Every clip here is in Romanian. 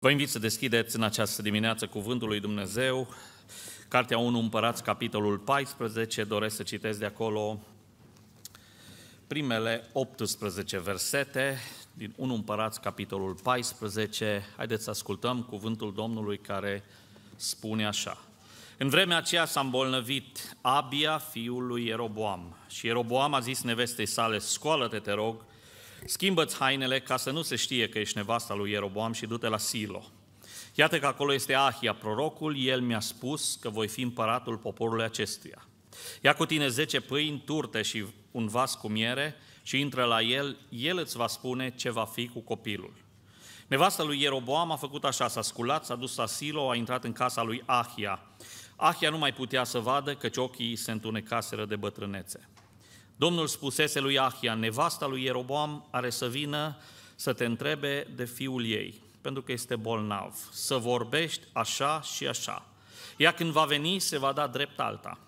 Vă invit să deschideți în această dimineață Cuvântul lui Dumnezeu, Cartea 1 Împărați, capitolul 14, doresc să citesc de acolo primele 18 versete din 1 Împărați, capitolul 14. Haideți să ascultăm cuvântul Domnului care spune așa. În vremea aceea s-a îmbolnăvit Abia, fiul lui Ieroboam. Și Ieroboam a zis nevestei sale, scoală-te, te rog, schimbă-ți hainele ca să nu se știe că ești nevasta lui Ieroboam și du-te la Silo. Iată că acolo este Ahia, prorocul, el mi-a spus că voi fi împăratul poporului acestuia. Ia cu tine zece pâini, turte și un vas cu miere și intră la el, el îți va spune ce va fi cu copilul. Nevasta lui Ieroboam a făcut așa, s-a sculat, s-a dus la Silo, a intrat în casa lui Ahia. Ahia nu mai putea să vadă, căci ochii se întunecaseră de bătrânețe. Domnul spusese lui Ahia, nevasta lui Ieroboam are să vină să te întrebe de fiul ei, pentru că este bolnav, să vorbești așa și așa. Ea când va veni, se va da drept alta.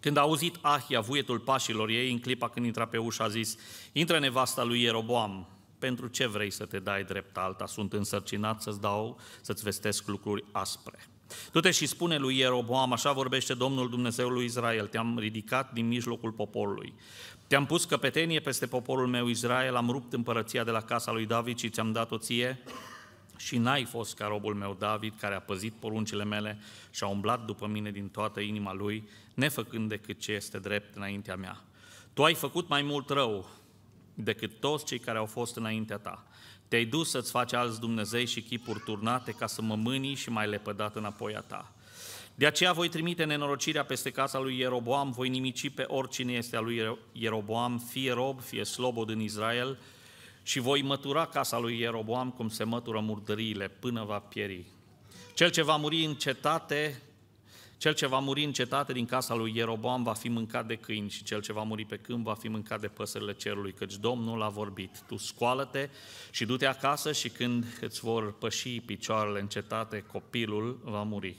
Când a auzit Ahia vuietul pașilor ei, în clipa când intra pe ușă, a zis, intră nevasta lui Ieroboam, pentru ce vrei să te dai drept alta? Sunt însărcinat să-ți dau, să-ți vestesc lucruri aspre. Du-te și spune lui Ieroboam, așa vorbește Domnul Dumnezeu lui Israel, te-am ridicat din mijlocul poporului. Te-am pus căpetenie peste poporul meu Israel, am rupt împărăția de la casa lui David și ți-am dat-o ție și n-ai fost ca robul meu David, care a păzit poruncile mele și a umblat după mine din toată inima lui, nefăcând decât ce este drept înaintea mea. Tu ai făcut mai mult rău decât toți cei care au fost înaintea ta te-ai dus să-ți faci alți Dumnezei și chipuri turnate ca să mă mâni și mai lepădat înapoi a ta. De aceea voi trimite nenorocirea peste casa lui Ieroboam, voi nimici pe oricine este a lui Ieroboam, fie rob, fie slobod în Israel, și voi mătura casa lui Ieroboam cum se mătură murdăriile până va pieri. Cel ce va muri în cetate cel ce va muri în cetate din casa lui Ieroboam va fi mâncat de câini și cel ce va muri pe câmp va fi mâncat de păsările cerului, căci Domnul a vorbit. Tu scoală-te și du-te acasă și când îți vor păși picioarele în cetate, copilul va muri.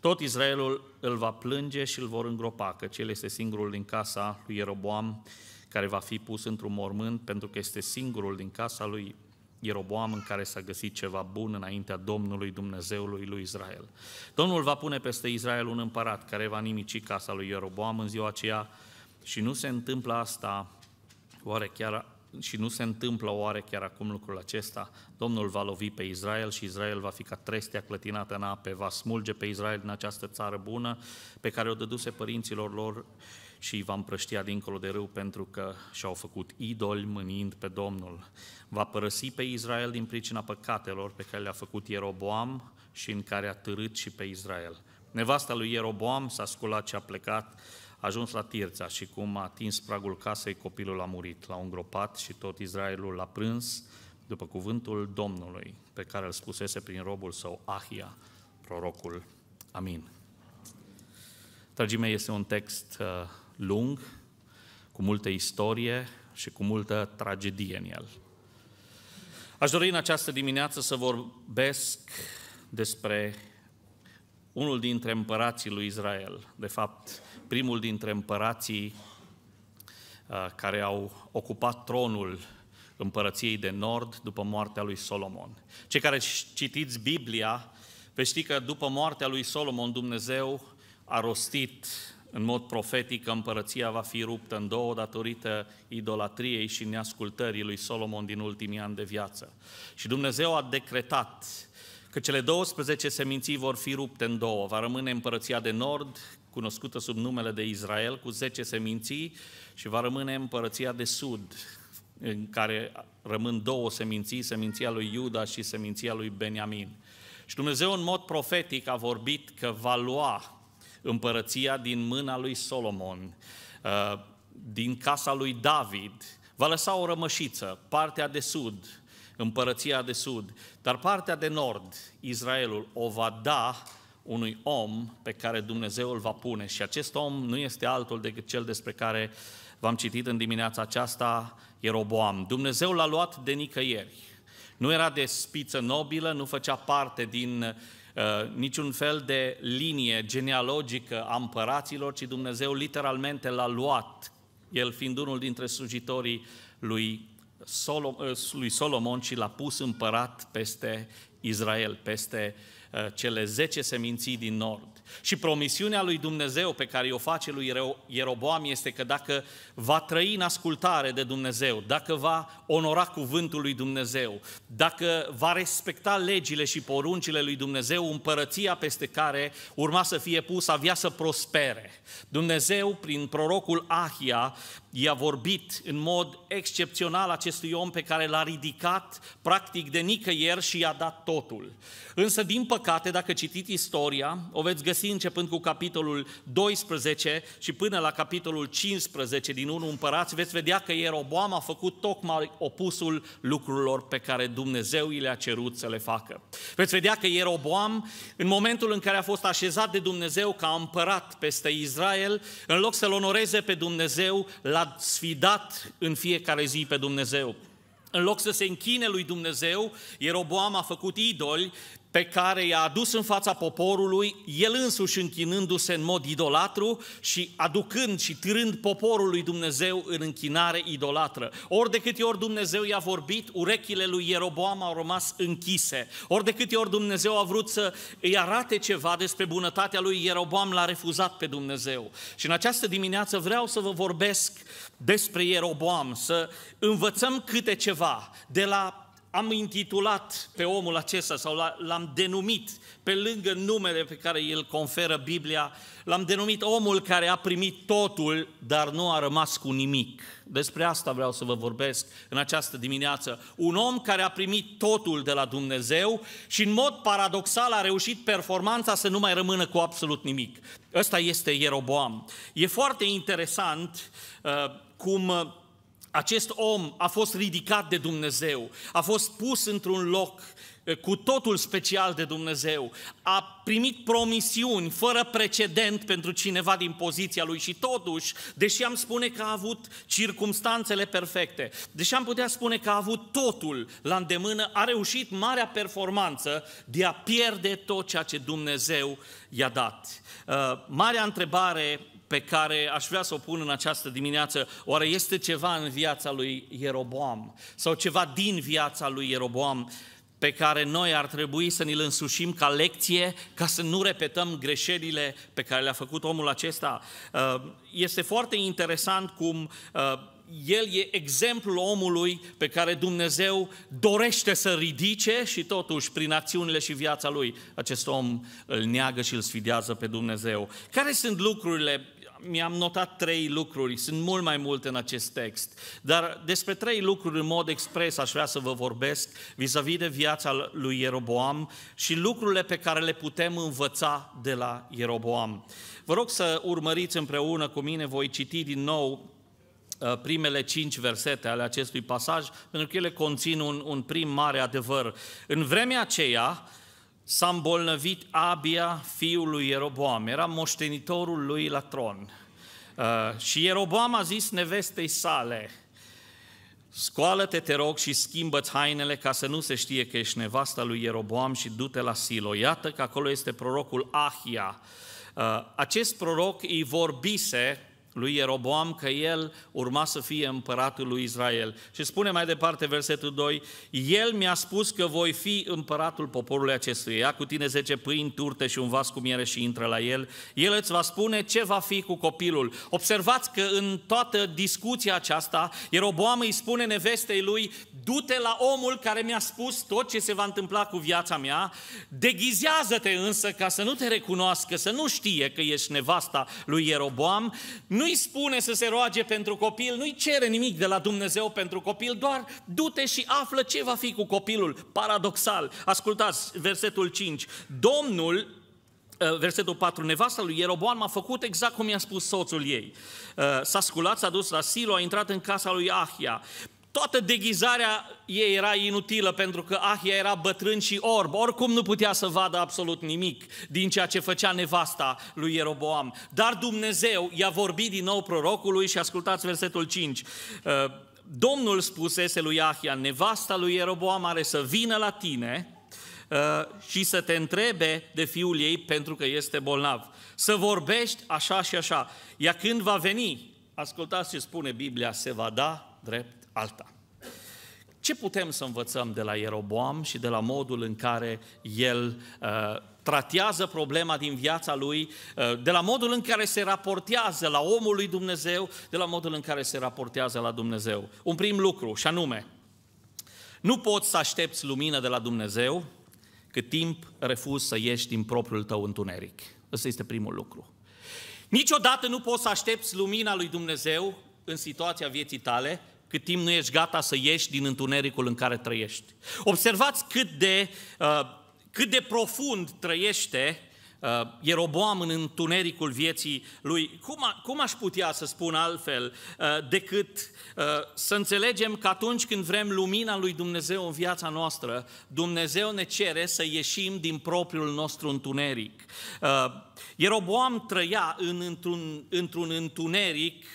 Tot Israelul îl va plânge și îl vor îngropa, căci el este singurul din casa lui Ieroboam care va fi pus într-un mormânt, pentru că este singurul din casa lui Ieroboam în care s-a găsit ceva bun înaintea Domnului Dumnezeului lui Israel. Domnul va pune peste Israel un împărat care va nimici casa lui Ieroboam în ziua aceea și nu se întâmplă asta oare chiar și nu se întâmplă oare chiar acum lucrul acesta? Domnul va lovi pe Israel și Israel va fi ca trestea clătinată în ape, va smulge pe Israel din această țară bună pe care o dăduse părinților lor și îi va împrăștia dincolo de râu pentru că și-au făcut idoli mânind pe Domnul. Va părăsi pe Israel din pricina păcatelor pe care le-a făcut Ieroboam și în care a târât și pe Israel. Nevasta lui Ieroboam s-a sculat și a plecat, a ajuns la Tirța și cum a atins pragul casei, copilul a murit. L-a îngropat și tot Israelul l-a prins după cuvântul Domnului pe care îl spusese prin robul său Ahia, prorocul. Amin. Dragii mei, este un text uh, lung, cu multă istorie și cu multă tragedie în el. Aș dori în această dimineață să vorbesc despre unul dintre împărații lui Israel, de fapt, primul dintre împărații uh, care au ocupat tronul împărăției de nord după moartea lui Solomon. Cei care citiți Biblia, veți ști că după moartea lui Solomon Dumnezeu a rostit în mod profetic că împărăția va fi ruptă în două datorită idolatriei și neascultării lui Solomon din ultimii ani de viață. Și Dumnezeu a decretat că cele 12 seminții vor fi rupte în două. Va rămâne împărăția de nord, cunoscută sub numele de Israel, cu 10 seminții și va rămâne împărăția de sud, în care rămân două seminții, seminția lui Iuda și seminția lui Beniamin. Și Dumnezeu în mod profetic a vorbit că va lua împărăția din mâna lui Solomon, uh, din casa lui David, va lăsa o rămășiță, partea de sud, împărăția de sud, dar partea de nord, Israelul, o va da unui om pe care Dumnezeu îl va pune. Și acest om nu este altul decât cel despre care v-am citit în dimineața aceasta, Ieroboam. Dumnezeu l-a luat de nicăieri. Nu era de spiță nobilă, nu făcea parte din Uh, niciun fel de linie genealogică a împăraților, ci Dumnezeu literalmente l-a luat, el fiind unul dintre slujitorii lui uh, lui Solomon și l-a pus împărat peste Israel, peste uh, cele zece seminții din nord. Și promisiunea lui Dumnezeu pe care o face lui Ieroboam este că dacă va trăi în ascultare de Dumnezeu, dacă va onora cuvântul lui Dumnezeu, dacă va respecta legile și poruncile lui Dumnezeu, împărăția peste care urma să fie pus avea să prospere. Dumnezeu, prin prorocul Ahia, i-a vorbit în mod excepțional acestui om pe care l-a ridicat practic de nicăieri și i-a dat totul. Însă, din păcate, dacă citiți istoria, o veți găsi găsi începând cu capitolul 12 și până la capitolul 15 din 1 Împărați, veți vedea că Ieroboam a făcut tocmai opusul lucrurilor pe care Dumnezeu i le-a cerut să le facă. Veți vedea că Ieroboam, în momentul în care a fost așezat de Dumnezeu ca împărat peste Israel, în loc să-L onoreze pe Dumnezeu, l-a sfidat în fiecare zi pe Dumnezeu. În loc să se închine lui Dumnezeu, Ieroboam a făcut idoli pe care i-a adus în fața poporului, el însuși închinându-se în mod idolatru și aducând și târând poporul lui Dumnezeu în închinare idolatră. Ori de câte ori Dumnezeu i-a vorbit, urechile lui Ieroboam au rămas închise. Ori de câte ori Dumnezeu a vrut să îi arate ceva despre bunătatea lui Ieroboam, l-a refuzat pe Dumnezeu. Și în această dimineață vreau să vă vorbesc despre Ieroboam, să învățăm câte ceva de la am intitulat pe omul acesta sau l-am denumit pe lângă numele pe care îl conferă Biblia, l-am denumit omul care a primit totul, dar nu a rămas cu nimic. Despre asta vreau să vă vorbesc în această dimineață. Un om care a primit totul de la Dumnezeu și în mod paradoxal a reușit performanța să nu mai rămână cu absolut nimic. Ăsta este Ieroboam. E foarte interesant uh, cum uh, acest om a fost ridicat de Dumnezeu, a fost pus într-un loc eh, cu totul special de Dumnezeu, a primit promisiuni fără precedent pentru cineva din poziția lui și totuși, deși am spune că a avut circumstanțele perfecte, deși am putea spune că a avut totul la îndemână, a reușit marea performanță de a pierde tot ceea ce Dumnezeu i-a dat. Eh, marea întrebare pe care aș vrea să o pun în această dimineață, oare este ceva în viața lui Ieroboam sau ceva din viața lui Ieroboam pe care noi ar trebui să ni-l însușim ca lecție, ca să nu repetăm greșelile pe care le-a făcut omul acesta. Uh, este foarte interesant cum uh, el e exemplul omului pe care Dumnezeu dorește să ridice și totuși prin acțiunile și viața lui acest om îl neagă și îl sfidează pe Dumnezeu. Care sunt lucrurile mi-am notat trei lucruri, sunt mult mai multe în acest text, dar despre trei lucruri în mod expres aș vrea să vă vorbesc vis-a-vis de viața lui Ieroboam și lucrurile pe care le putem învăța de la Ieroboam. Vă rog să urmăriți împreună cu mine, voi citi din nou uh, primele cinci versete ale acestui pasaj, pentru că ele conțin un, un prim mare adevăr. În vremea aceea, s-a îmbolnăvit Abia, fiul lui Ieroboam, era moștenitorul lui la tron. Uh, și Ieroboam a zis nevestei sale, Scoală-te, te rog, și schimbă-ți hainele ca să nu se știe că ești nevasta lui Ieroboam și du-te la Silo. Iată că acolo este prorocul Ahia. Uh, acest proroc îi vorbise lui Ieroboam că el urma să fie împăratul lui Israel. Și spune mai departe versetul 2, El mi-a spus că voi fi împăratul poporului acestuia. Ia cu tine 10 pâini, turte și un vas cu miere și intră la el. El îți va spune ce va fi cu copilul. Observați că în toată discuția aceasta, Ieroboam îi spune nevestei lui, du-te la omul care mi-a spus tot ce se va întâmpla cu viața mea, deghizează-te însă ca să nu te recunoască, să nu știe că ești nevasta lui Ieroboam, nu nu-i spune să se roage pentru copil, nu-i cere nimic de la Dumnezeu pentru copil, doar du-te și află ce va fi cu copilul. Paradoxal, ascultați versetul 5. Domnul uh, versetul 4, nevasta lui Ieroboam a făcut exact cum i-a spus soțul ei. Uh, s-a sculat, s-a dus la Silo, a intrat în casa lui Ahia. Toată deghizarea ei era inutilă pentru că Ahia era bătrân și orb, oricum nu putea să vadă absolut nimic din ceea ce făcea nevasta lui Ieroboam. Dar Dumnezeu i-a vorbit din nou prorocului și ascultați versetul 5. Uh, Domnul spusese lui Ahia, nevasta lui Ieroboam are să vină la tine uh, și să te întrebe de fiul ei pentru că este bolnav. Să vorbești așa și așa. Ea când va veni, ascultați ce spune Biblia, se va da drept alta. Ce putem să învățăm de la Ieroboam și de la modul în care el uh, tratează problema din viața lui, uh, de la modul în care se raportează la omul lui Dumnezeu, de la modul în care se raportează la Dumnezeu? Un prim lucru, și anume, nu poți să aștepți lumină de la Dumnezeu cât timp refuzi să ieși din propriul tău întuneric. Ăsta este primul lucru. Niciodată nu poți să aștepți lumina lui Dumnezeu în situația vieții tale cât timp nu ești gata să ieși din întunericul în care trăiești. Observați cât de, uh, cât de profund trăiește uh, Ieroboam în întunericul vieții lui. Cum, a, cum aș putea să spun altfel uh, decât uh, să înțelegem că atunci când vrem lumina lui Dumnezeu în viața noastră, Dumnezeu ne cere să ieșim din propriul nostru întuneric. Uh, Ieroboam trăia în, într-un, într-un întuneric uh,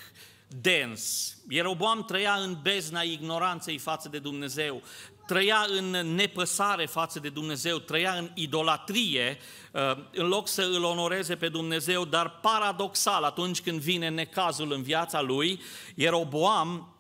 dens. Ieroboam trăia în bezna ignoranței față de Dumnezeu, trăia în nepăsare față de Dumnezeu, trăia în idolatrie, uh, în loc să îl onoreze pe Dumnezeu, dar paradoxal, atunci când vine necazul în viața lui, Ieroboam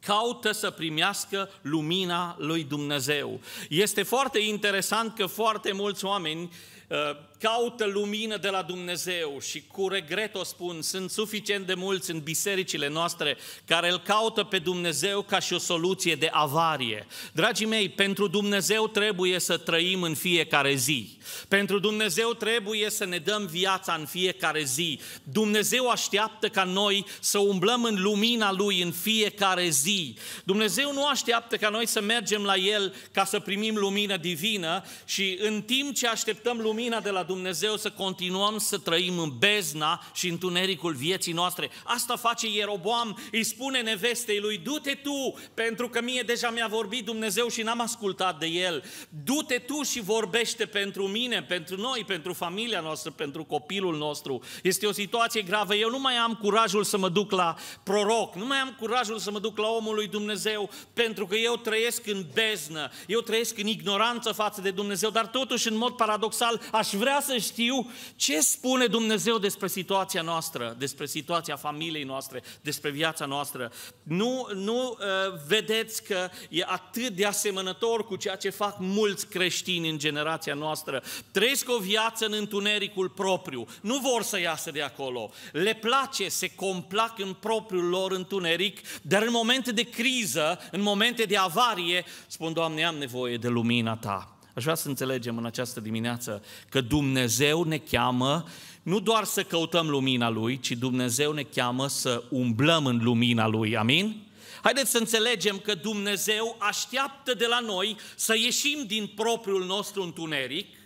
caută să primească lumina lui Dumnezeu. Este foarte interesant că foarte mulți oameni uh, caută lumină de la Dumnezeu și cu regret o spun, sunt suficient de mulți în bisericile noastre care îl caută pe Dumnezeu ca și o soluție de avarie. Dragii mei, pentru Dumnezeu trebuie să trăim în fiecare zi. Pentru Dumnezeu trebuie să ne dăm viața în fiecare zi. Dumnezeu așteaptă ca noi să umblăm în lumina Lui în fiecare zi. Dumnezeu nu așteaptă ca noi să mergem la El ca să primim lumină divină și în timp ce așteptăm lumina de la Dumnezeu să continuăm să trăim în bezna și în tunericul vieții noastre. Asta face Ieroboam, îi spune nevestei lui, du-te tu, pentru că mie deja mi-a vorbit Dumnezeu și n-am ascultat de el. Du-te tu și vorbește pentru mine, pentru noi, pentru familia noastră, pentru copilul nostru. Este o situație gravă, eu nu mai am curajul să mă duc la proroc, nu mai am curajul să mă duc la omul lui Dumnezeu, pentru că eu trăiesc în beznă, eu trăiesc în ignoranță față de Dumnezeu, dar totuși, în mod paradoxal, aș vrea vrea să știu ce spune Dumnezeu despre situația noastră, despre situația familiei noastre, despre viața noastră. Nu, nu uh, vedeți că e atât de asemănător cu ceea ce fac mulți creștini în generația noastră. Trăiesc o viață în întunericul propriu, nu vor să iasă de acolo. Le place, se complac în propriul lor întuneric, dar în momente de criză, în momente de avarie, spun, Doamne, am nevoie de lumina Ta. Aș vrea să înțelegem în această dimineață că Dumnezeu ne cheamă nu doar să căutăm lumina Lui, ci Dumnezeu ne cheamă să umblăm în lumina Lui. Amin? Haideți să înțelegem că Dumnezeu așteaptă de la noi să ieșim din propriul nostru întuneric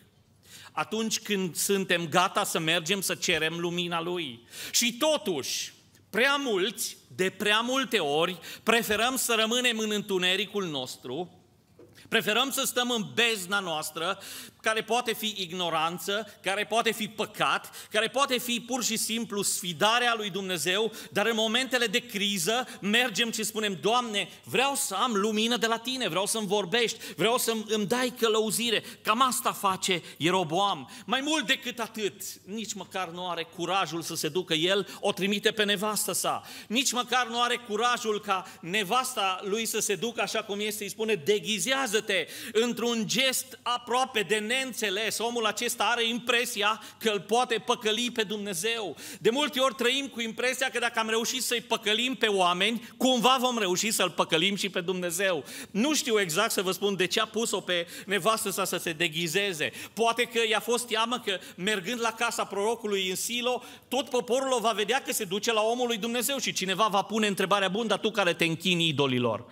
atunci când suntem gata să mergem să cerem lumina Lui. Și totuși, prea mulți, de prea multe ori, preferăm să rămânem în întunericul nostru Preferăm să stăm în bezna noastră care poate fi ignoranță, care poate fi păcat, care poate fi pur și simplu sfidarea lui Dumnezeu, dar în momentele de criză mergem și spunem, Doamne, vreau să am lumină de la Tine, vreau să-mi vorbești, vreau să îmi dai călăuzire. Cam asta face Ieroboam. Mai mult decât atât, nici măcar nu are curajul să se ducă el, o trimite pe nevastă sa. Nici măcar nu are curajul ca nevasta lui să se ducă așa cum este, îi spune, deghizează-te într-un gest aproape de neînțeles. Omul acesta are impresia că îl poate păcăli pe Dumnezeu. De multe ori trăim cu impresia că dacă am reușit să-i păcălim pe oameni, cumva vom reuși să-l păcălim și pe Dumnezeu. Nu știu exact să vă spun de ce a pus-o pe nevastă sa să se deghizeze. Poate că i-a fost teamă că mergând la casa prorocului în Silo, tot poporul o va vedea că se duce la omul lui Dumnezeu și cineva va pune întrebarea, bună: dar tu care te închini idolilor,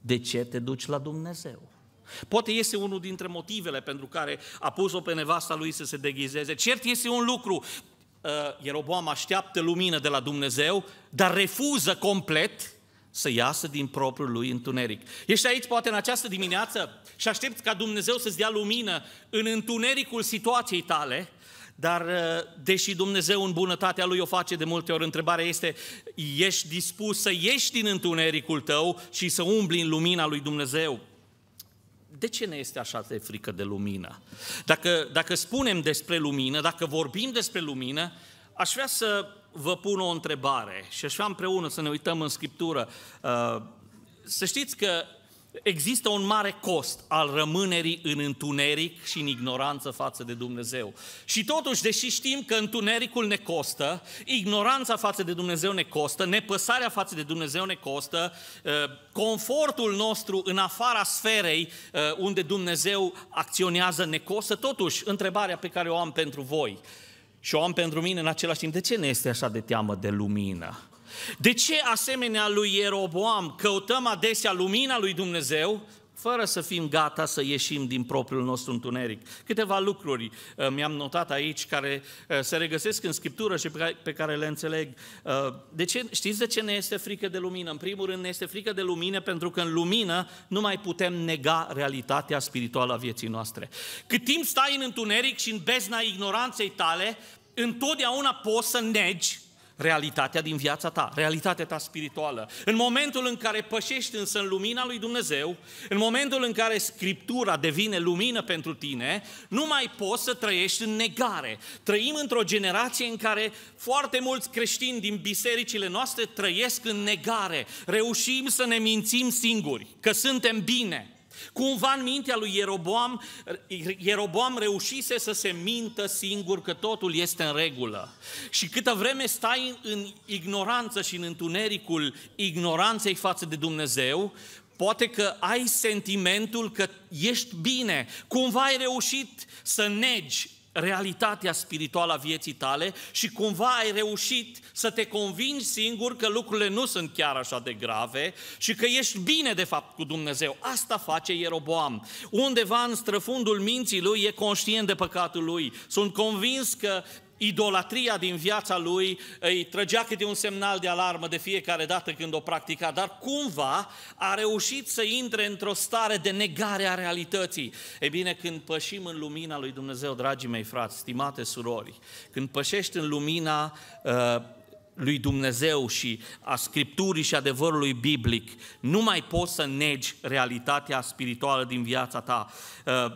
de ce te duci la Dumnezeu? Poate este unul dintre motivele pentru care a pus-o pe nevasta lui să se deghizeze. Cert este un lucru, uh, Ieroboam așteaptă lumină de la Dumnezeu, dar refuză complet să iasă din propriul lui întuneric. Ești aici poate în această dimineață și aștepți ca Dumnezeu să-ți dea lumină în întunericul situației tale, dar uh, deși Dumnezeu în bunătatea Lui o face de multe ori, întrebarea este, ești dispus să ieși din întunericul tău și să umbli în lumina Lui Dumnezeu? De ce ne este așa de frică de lumină? Dacă, dacă spunem despre lumină, dacă vorbim despre lumină, aș vrea să vă pun o întrebare și aș vrea împreună să ne uităm în Scriptură. Uh, să știți că Există un mare cost al rămânerii în întuneric și în ignoranță față de Dumnezeu. Și totuși, deși știm că întunericul ne costă, ignoranța față de Dumnezeu ne costă, nepăsarea față de Dumnezeu ne costă, ă, confortul nostru în afara sferei ă, unde Dumnezeu acționează ne costă, totuși, întrebarea pe care o am pentru voi și o am pentru mine în același timp, de ce ne este așa de teamă de lumină? De ce, asemenea lui Ieroboam, căutăm adesea lumina lui Dumnezeu, fără să fim gata să ieșim din propriul nostru întuneric. Câteva lucruri uh, mi-am notat aici care uh, se regăsesc în Scriptură și pe care le înțeleg. Uh, de ce, știți de ce ne este frică de lumină? În primul rând ne este frică de lumină pentru că în lumină nu mai putem nega realitatea spirituală a vieții noastre. Cât timp stai în întuneric și în bezna ignoranței tale, întotdeauna poți să negi realitatea din viața ta, realitatea ta spirituală. În momentul în care pășești însă în lumina lui Dumnezeu, în momentul în care Scriptura devine lumină pentru tine, nu mai poți să trăiești în negare. Trăim într-o generație în care foarte mulți creștini din bisericile noastre trăiesc în negare. Reușim să ne mințim singuri, că suntem bine, Cumva în mintea lui Ieroboam, Ieroboam reușise să se mintă singur că totul este în regulă. Și câtă vreme stai în ignoranță și în întunericul ignoranței față de Dumnezeu, poate că ai sentimentul că ești bine, cumva ai reușit să negi realitatea spirituală a vieții tale și cumva ai reușit să te convingi singur că lucrurile nu sunt chiar așa de grave și că ești bine de fapt cu Dumnezeu. Asta face Ieroboam. Undeva în străfundul minții lui e conștient de păcatul lui. Sunt convins că idolatria din viața lui îi trăgea câte un semnal de alarmă de fiecare dată când o practica, dar cumva a reușit să intre într-o stare de negare a realității. E bine, când pășim în lumina lui Dumnezeu, dragii mei frați, stimate surori, când pășești în lumina uh, lui Dumnezeu și a Scripturii și adevărului biblic, nu mai poți să negi realitatea spirituală din viața ta. Uh,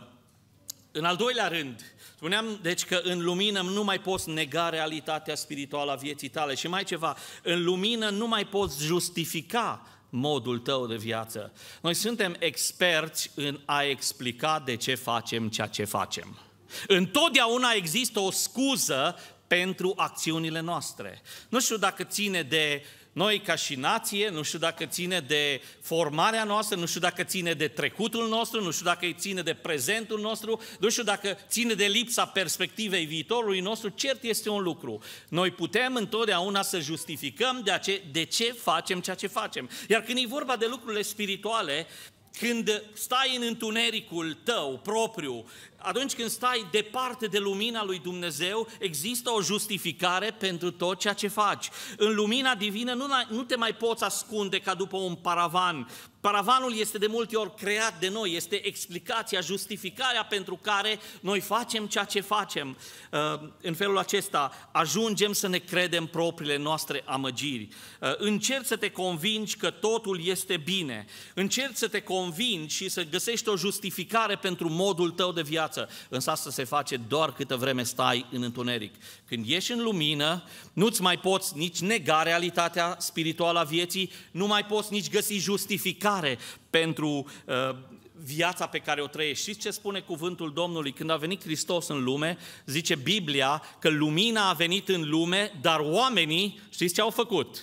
în al doilea rând, Spuneam, deci, că în lumină nu mai poți nega realitatea spirituală a vieții tale. Și mai ceva, în lumină nu mai poți justifica modul tău de viață. Noi suntem experți în a explica de ce facem ceea ce facem. Întotdeauna există o scuză pentru acțiunile noastre. Nu știu dacă ține de uh, noi, ca și nație, nu știu dacă ține de formarea noastră, nu știu dacă ține de trecutul nostru, nu știu dacă ține de prezentul nostru, nu știu dacă ține de lipsa perspectivei viitorului nostru, cert este un lucru. Noi putem întotdeauna să justificăm de, ace- de ce facem ceea ce facem. Iar când e vorba de lucrurile spirituale, când stai în întunericul tău propriu, atunci când stai departe de lumina lui Dumnezeu, există o justificare pentru tot ceea ce faci. În lumina divină nu, nu te mai poți ascunde ca după un paravan. Paravanul este de multe ori creat de noi, este explicația, justificarea pentru care noi facem ceea ce facem. Uh, în felul acesta ajungem să ne credem propriile noastre amăgiri. Uh, Încerci să te convingi că totul este bine. Încerci să te convingi și să găsești o justificare pentru modul tău de viață. Însă asta se face doar câtă vreme stai în întuneric. Când ieși în lumină, nu-ți mai poți nici nega realitatea spirituală a vieții, nu mai poți nici găsi justificare iertare pentru uh, viața pe care o trăiești. Știți ce spune cuvântul Domnului? Când a venit Hristos în lume, zice Biblia că lumina a venit în lume, dar oamenii, știți ce au făcut?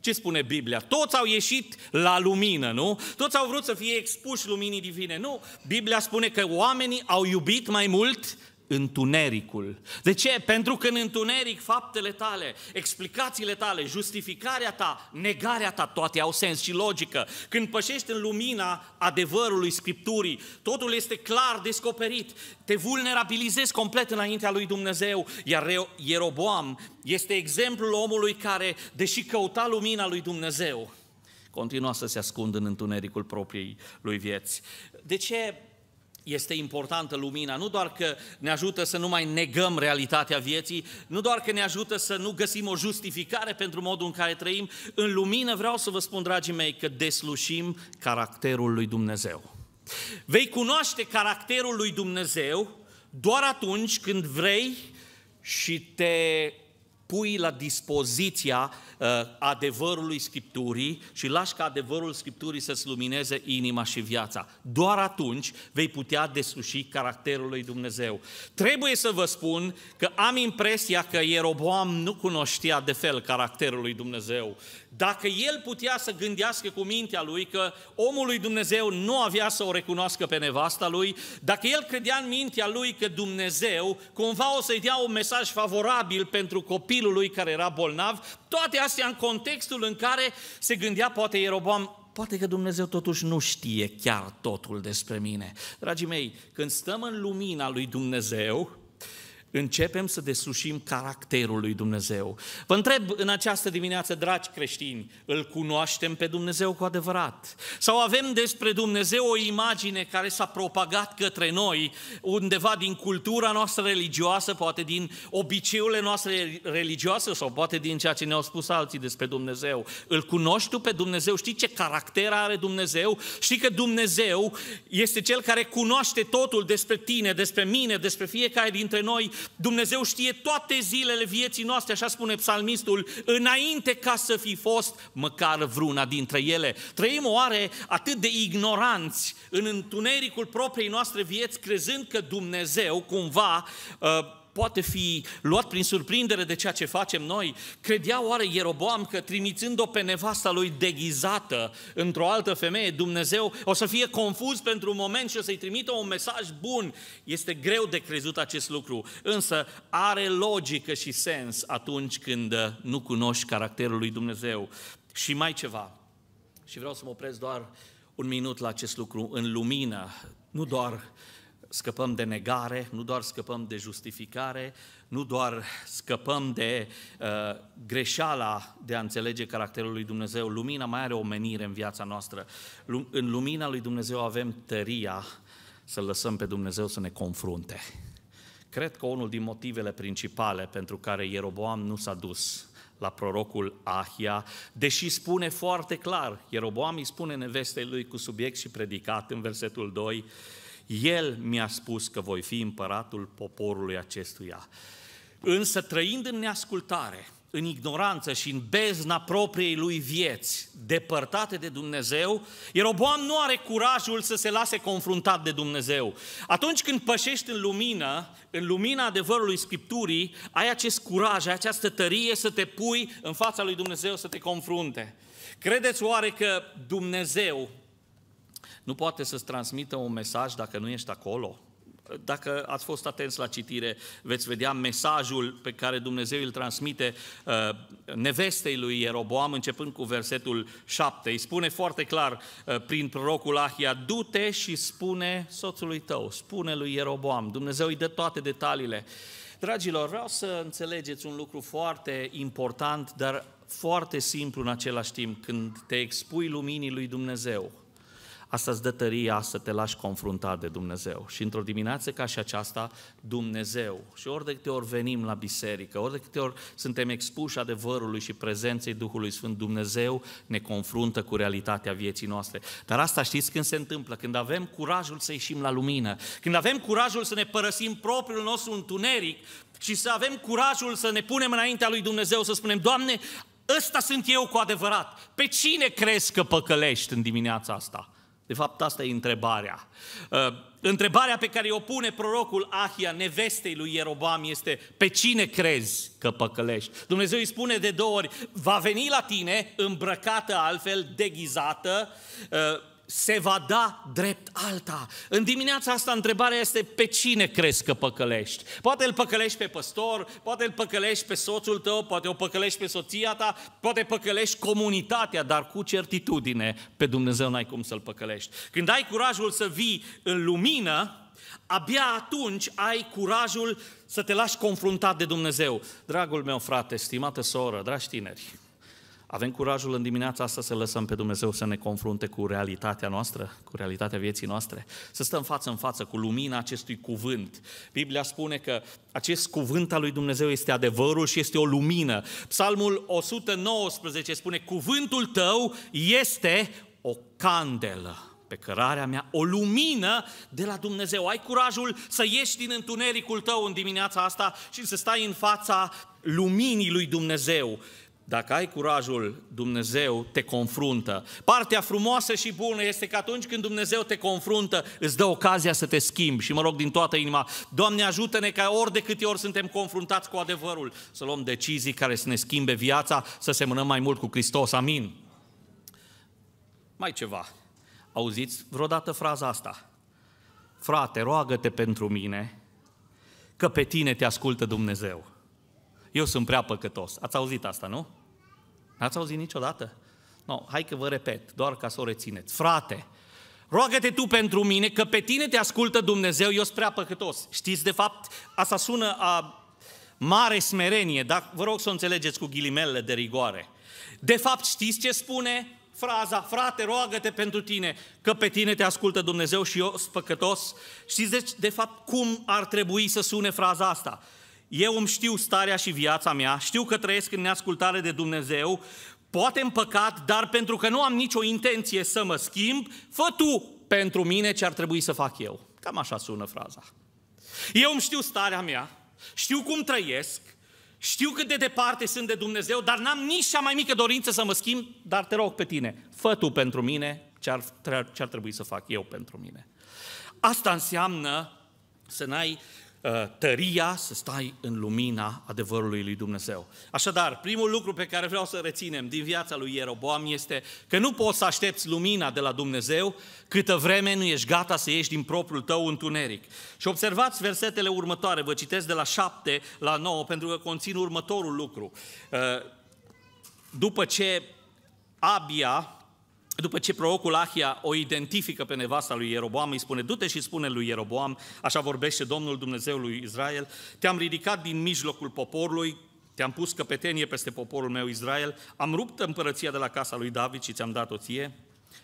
Ce spune Biblia? Toți au ieșit la lumină, nu? Toți au vrut să fie expuși luminii divine. Nu, Biblia spune că oamenii au iubit mai mult întunericul. De ce? Pentru că în întuneric faptele tale, explicațiile tale, justificarea ta, negarea ta, toate au sens și logică. Când pășești în lumina adevărului Scripturii, totul este clar descoperit, te vulnerabilizezi complet înaintea lui Dumnezeu, iar Ieroboam este exemplul omului care, deși căuta lumina lui Dumnezeu, continua să se ascundă în întunericul propriei lui vieți. De ce este importantă lumina, nu doar că ne ajută să nu mai negăm realitatea vieții, nu doar că ne ajută să nu găsim o justificare pentru modul în care trăim, în lumină vreau să vă spun, dragii mei, că deslușim caracterul lui Dumnezeu. Vei cunoaște caracterul lui Dumnezeu doar atunci când vrei și te pui la dispoziția uh, adevărului Scripturii și lași ca adevărul Scripturii să-ți lumineze inima și viața. Doar atunci vei putea desluși caracterul lui Dumnezeu. Trebuie să vă spun că am impresia că Ieroboam nu cunoștea de fel caracterul lui Dumnezeu. Dacă el putea să gândească cu mintea lui că omul lui Dumnezeu nu avea să o recunoască pe nevasta lui, dacă el credea în mintea lui că Dumnezeu cumva o să-i dea un mesaj favorabil pentru copilul lui care era bolnav, toate astea în contextul în care se gândea poate Ieroboam, poate că Dumnezeu totuși nu știe chiar totul despre mine. Dragii mei, când stăm în lumina lui Dumnezeu, Începem să deslușim caracterul lui Dumnezeu. Vă întreb în această dimineață, dragi creștini, îl cunoaștem pe Dumnezeu cu adevărat? Sau avem despre Dumnezeu o imagine care s-a propagat către noi undeva din cultura noastră religioasă, poate din obiceiurile noastre religioase sau poate din ceea ce ne-au spus alții despre Dumnezeu? Îl cunoști tu pe Dumnezeu? Știi ce caracter are Dumnezeu? Știi că Dumnezeu este cel care cunoaște totul despre tine, despre mine, despre fiecare dintre noi Dumnezeu știe toate zilele vieții noastre, așa spune psalmistul, înainte ca să fi fost măcar vreuna dintre ele. Trăim oare atât de ignoranți în întunericul propriei noastre vieți, crezând că Dumnezeu cumva uh, poate fi luat prin surprindere de ceea ce facem noi? Credea oare Ieroboam că trimițând-o pe nevasta lui deghizată într-o altă femeie, Dumnezeu o să fie confuz pentru un moment și o să-i trimită un mesaj bun? Este greu de crezut acest lucru, însă are logică și sens atunci când uh, nu cunoști caracterul lui Dumnezeu. Și mai ceva, și vreau să mă opresc doar un minut la acest lucru, în lumină, nu doar scăpăm de negare, nu doar scăpăm de justificare, nu doar scăpăm de uh, greșeala de a înțelege caracterul lui Dumnezeu, lumina mai are o menire în viața noastră. Lum- în lumina lui Dumnezeu avem tăria să lăsăm pe Dumnezeu să ne confrunte. Cred că unul din motivele principale pentru care Ieroboam nu s-a dus la prorocul Ahia, deși spune foarte clar, Ieroboam îi spune nevestei lui cu subiect și predicat în versetul 2, el mi-a spus că voi fi împăratul poporului acestuia. Însă trăind în neascultare, în ignoranță și în bezna propriei lui vieți, depărtate de Dumnezeu, Ieroboam nu are curajul să se lase confruntat de Dumnezeu. Atunci când pășești în lumină, în lumina adevărului Scripturii, ai acest curaj, ai această tărie să te pui în fața lui Dumnezeu să te confrunte. Credeți oare că Dumnezeu nu poate să-ți transmită un mesaj dacă nu ești acolo. Dacă ați fost atenți la citire, veți vedea mesajul pe care Dumnezeu îl transmite uh, nevestei lui Ieroboam, începând cu versetul 7. Îi spune foarte clar uh, prin prorocul Ahia, du-te și spune soțului tău, spune lui Ieroboam. Dumnezeu îi dă toate detaliile. Dragilor, vreau să înțelegeți un lucru foarte important, dar foarte simplu în același timp, când te expui luminii lui Dumnezeu Asta îți dă tăria să te lași confruntat de Dumnezeu. Și într-o dimineață ca și aceasta, Dumnezeu, și ori de câte ori venim la biserică, ori de câte ori suntem expuși adevărului și prezenței Duhului Sfânt, Dumnezeu ne confruntă cu realitatea vieții noastre. Dar asta știți când se întâmplă, când avem curajul să ieșim la lumină, când avem curajul să ne părăsim propriul nostru întuneric și să avem curajul să ne punem înaintea lui Dumnezeu, să spunem, Doamne, ăsta sunt eu cu adevărat. Pe cine crezi că păcălești în dimineața asta? De fapt, asta e întrebarea. Uh, întrebarea pe care o pune prorocul Ahia, nevestei lui Ierobam, este pe cine crezi că păcălești? Dumnezeu îi spune de două ori, va veni la tine îmbrăcată altfel, deghizată, uh, se va da drept alta. În dimineața asta întrebarea este pe cine crezi că păcălești? Poate îl păcălești pe păstor, poate îl păcălești pe soțul tău, poate o păcălești pe soția ta, poate păcălești comunitatea, dar cu certitudine pe Dumnezeu n-ai cum să-l păcălești. Când ai curajul să vii în lumină, abia atunci ai curajul să te lași confruntat de Dumnezeu. Dragul meu frate, stimată soră, dragi tineri, avem curajul în dimineața asta să lăsăm pe Dumnezeu să ne confrunte cu realitatea noastră, cu realitatea vieții noastre, să stăm față în față cu lumina acestui cuvânt. Biblia spune că acest cuvânt al lui Dumnezeu este adevărul și este o lumină. Psalmul 119 spune, cuvântul tău este o candelă pe cărarea mea, o lumină de la Dumnezeu. Ai curajul să ieși din întunericul tău în dimineața asta și să stai în fața luminii lui Dumnezeu. Dacă ai curajul, Dumnezeu te confruntă. Partea frumoasă și bună este că atunci când Dumnezeu te confruntă, îți dă ocazia să te schimbi. Și mă rog din toată inima, Doamne ajută-ne ca ori de câte ori suntem confruntați cu adevărul, să luăm decizii care să ne schimbe viața, să semănăm mai mult cu Hristos. Amin. Mai ceva. Auziți vreodată fraza asta? Frate, roagă-te pentru mine, că pe tine te ascultă Dumnezeu. Eu sunt prea păcătos. Ați auzit asta, nu? N-ați auzit niciodată? No, hai că vă repet, doar ca să o rețineți. Frate, roagă-te tu pentru mine, că pe tine te ascultă Dumnezeu, eu sunt prea păcătos. Știți, de fapt, asta sună a mare smerenie, dar vă rog să o înțelegeți cu ghilimele de rigoare. De fapt, știți ce spune fraza, frate, roagă-te pentru tine, că pe tine te ascultă Dumnezeu și eu sunt păcătos? Știți, deci, de fapt, cum ar trebui să sune fraza asta? Eu îmi știu starea și viața mea, știu că trăiesc în neascultare de Dumnezeu, poate în păcat, dar pentru că nu am nicio intenție să mă schimb, fă tu pentru mine ce ar trebui să fac eu. Cam așa sună fraza. Eu îmi știu starea mea, știu cum trăiesc, știu cât de departe sunt de Dumnezeu, dar n-am nici cea mai mică dorință să mă schimb, dar te rog pe tine, fă tu pentru mine ce ar, ce ar trebui să fac eu pentru mine. Asta înseamnă să n-ai Uh, tăria să stai în lumina adevărului lui Dumnezeu. Așadar, primul lucru pe care vreau să reținem din viața lui Ieroboam este că nu poți să aștepți lumina de la Dumnezeu câtă vreme nu ești gata să ieși din propriul tău întuneric. Și observați versetele următoare, vă citesc de la 7 la 9 pentru că conțin următorul lucru. Uh, după ce Abia, după ce prorocul Ahia o identifică pe nevasta lui Ieroboam, îi spune, du-te și spune lui Ieroboam, așa vorbește Domnul Dumnezeu lui Israel, te-am ridicat din mijlocul poporului, te-am pus căpetenie peste poporul meu Israel, am rupt împărăția de la casa lui David și ți-am dat-o ție.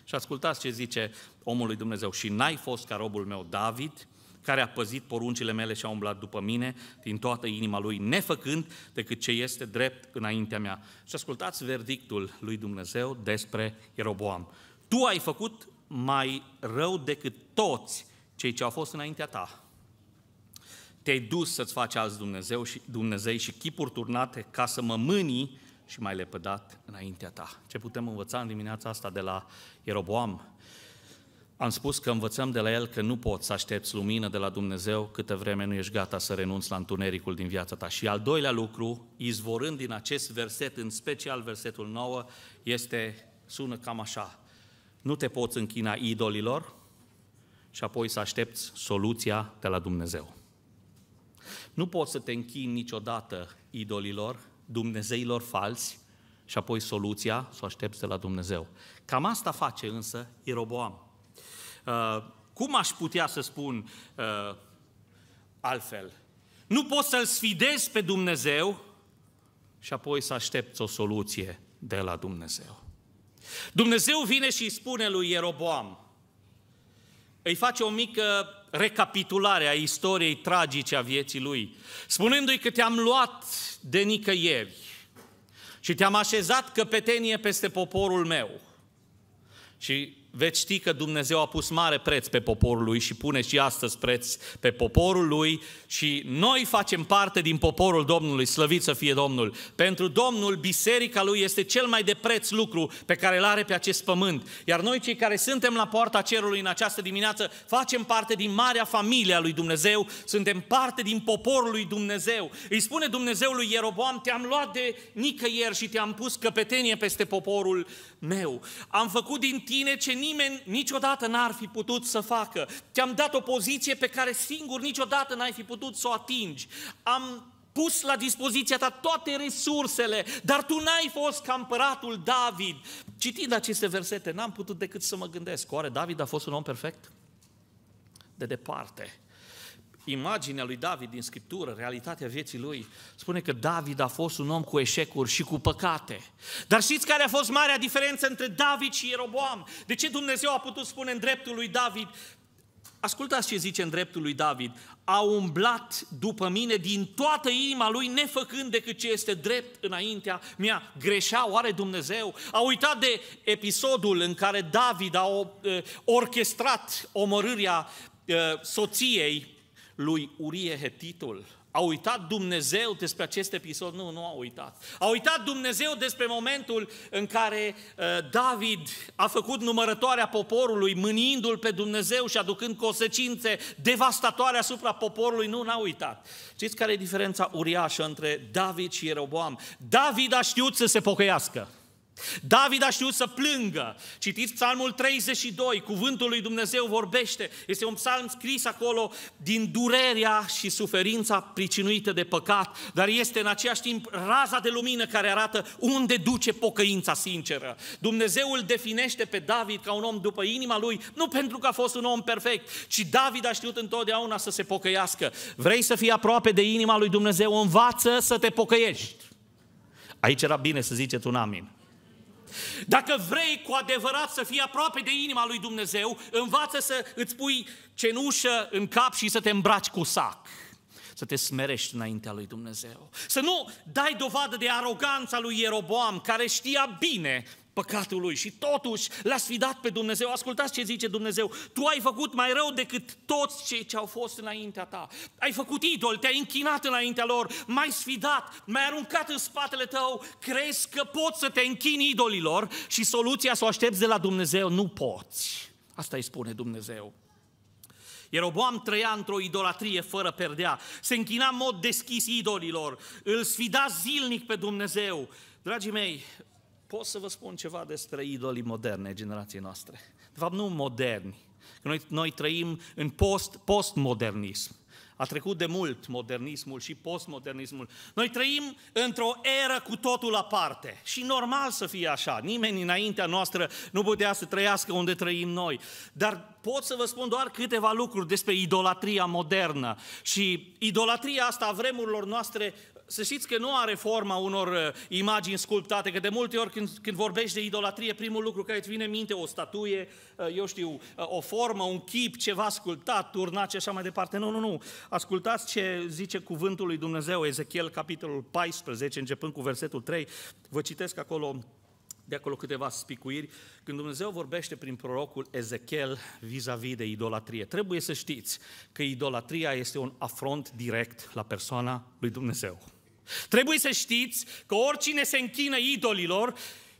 Și ascultați ce zice omul lui Dumnezeu, și n-ai fost ca robul meu David, care a păzit poruncile mele și a umblat după mine din toată inima lui, nefăcând decât ce este drept înaintea mea. Și ascultați verdictul lui Dumnezeu despre Ieroboam. Tu ai făcut mai rău decât toți cei ce au fost înaintea ta. Te-ai dus să-ți faci alți Dumnezeu și, Dumnezei și chipuri turnate ca să mă mânii și mai lepădat înaintea ta. Ce putem învăța în dimineața asta de la Ieroboam? Am spus că învățăm de la el că nu poți să aștepți lumină de la Dumnezeu câtă vreme nu ești gata să renunți la întunericul din viața ta. Și al doilea lucru, izvorând din acest verset, în special versetul 9, este, sună cam așa. Nu te poți închina idolilor și apoi să aștepți soluția de la Dumnezeu. Nu poți să te închini niciodată idolilor, dumnezeilor falsi și apoi soluția să o aștepți de la Dumnezeu. Cam asta face însă Iroboam. Uh, cum aș putea să spun uh, altfel? Nu poți să-L sfidezi pe Dumnezeu și apoi să aștepți o soluție de la Dumnezeu. Dumnezeu vine și îi spune lui Ieroboam, îi face o mică recapitulare a istoriei tragice a vieții lui, spunându-i că te-am luat de nicăieri și te-am așezat căpetenie peste poporul meu. Și veți ști că Dumnezeu a pus mare preț pe poporul lui și pune și astăzi preț pe poporul lui și noi facem parte din poporul Domnului, slăvit să fie Domnul. Pentru Domnul, biserica lui este cel mai de preț lucru pe care îl are pe acest pământ. Iar noi cei care suntem la poarta cerului în această dimineață facem parte din marea familie a lui Dumnezeu, suntem parte din poporul lui Dumnezeu. Îi spune Dumnezeu lui Ieroboam, te-am luat de nicăieri și te-am pus căpetenie peste poporul meu. Am făcut din tine ce nimeni niciodată n-ar fi putut să facă. Te-am dat o poziție pe care singur niciodată n-ai fi putut să o atingi. Am pus la dispoziția ta toate resursele, dar tu n-ai fost ca împăratul David. Citind aceste versete, n-am putut decât să mă gândesc, oare David a fost un om perfect? De departe imaginea lui David din Scriptură, realitatea vieții lui, spune că David a fost un om cu eșecuri și cu păcate. Dar știți care a fost marea diferență între David și Ieroboam? De ce Dumnezeu a putut spune în dreptul lui David, ascultați ce zice în dreptul lui David, a umblat după mine din toată inima lui, nefăcând decât ce este drept înaintea mea. Greșea oare Dumnezeu? A uitat de episodul în care David a eh, orchestrat omorârea eh, soției lui Urie Hetitul. A uitat Dumnezeu despre acest episod? Nu, nu a uitat. A uitat Dumnezeu despre momentul în care uh, David a făcut numărătoarea poporului, mâniindu-l pe Dumnezeu și aducând consecințe devastatoare asupra poporului? Nu, n-a uitat. Știți care e diferența uriașă între David și Ieroboam? David a știut să se pocăiască. David a știut să plângă. Citiți psalmul 32, cuvântul lui Dumnezeu vorbește. Este un psalm scris acolo din durerea și suferința pricinuită de păcat, dar este în același timp raza de lumină care arată unde duce pocăința sinceră. Dumnezeu îl definește pe David ca un om după inima lui, nu pentru că a fost un om perfect, ci David a știut întotdeauna să se pocăiască. Vrei să fii aproape de inima lui Dumnezeu, învață să te pocăiești. Aici era bine să ziceți un amin. Dacă vrei cu adevărat să fii aproape de inima lui Dumnezeu, învață să îți pui cenușă în cap și să te îmbraci cu sac să te smerești înaintea lui Dumnezeu. Să nu dai dovadă de aroganța lui Ieroboam, care știa bine păcatului lui. Și totuși l-a sfidat pe Dumnezeu. Ascultați ce zice Dumnezeu. Tu ai făcut mai rău decât toți cei ce au fost înaintea ta. Ai făcut idol, te-ai închinat înaintea lor, m-ai sfidat, m-ai aruncat în spatele tău. Crezi că poți să te închini idolilor și soluția să o aștepți de la Dumnezeu? Nu poți. Asta îi spune Dumnezeu. Ieroboam trăia într-o idolatrie fără perdea, se închina în mod deschis idolilor, îl sfida zilnic pe Dumnezeu. Dragii mei, pot să vă spun ceva despre idolii moderne, generației noastre. De fapt, nu moderni, că noi, noi trăim în post, postmodernism. A trecut de mult modernismul și postmodernismul. Noi trăim într-o eră cu totul aparte și normal să fie așa. Nimeni înaintea noastră nu putea să trăiască unde trăim noi. Dar pot să vă spun doar câteva lucruri despre idolatria modernă. Și idolatria asta a vremurilor noastre să știți că nu are forma unor uh, imagini sculptate, că de multe ori când, când vorbești de idolatrie, primul lucru care îți vine în minte, o statuie, uh, eu știu, uh, o formă, un chip, ceva sculptat, turnat și așa mai departe. Nu, nu, nu. Ascultați ce zice cuvântul lui Dumnezeu, Ezechiel, capitolul 14, începând cu versetul 3. Vă citesc acolo de acolo câteva spicuiri, când Dumnezeu vorbește prin prorocul Ezechiel vis-a-vis -vis de idolatrie. Trebuie să știți că idolatria este un afront direct la persoana lui Dumnezeu. Trebuie să știți că oricine se închină idolilor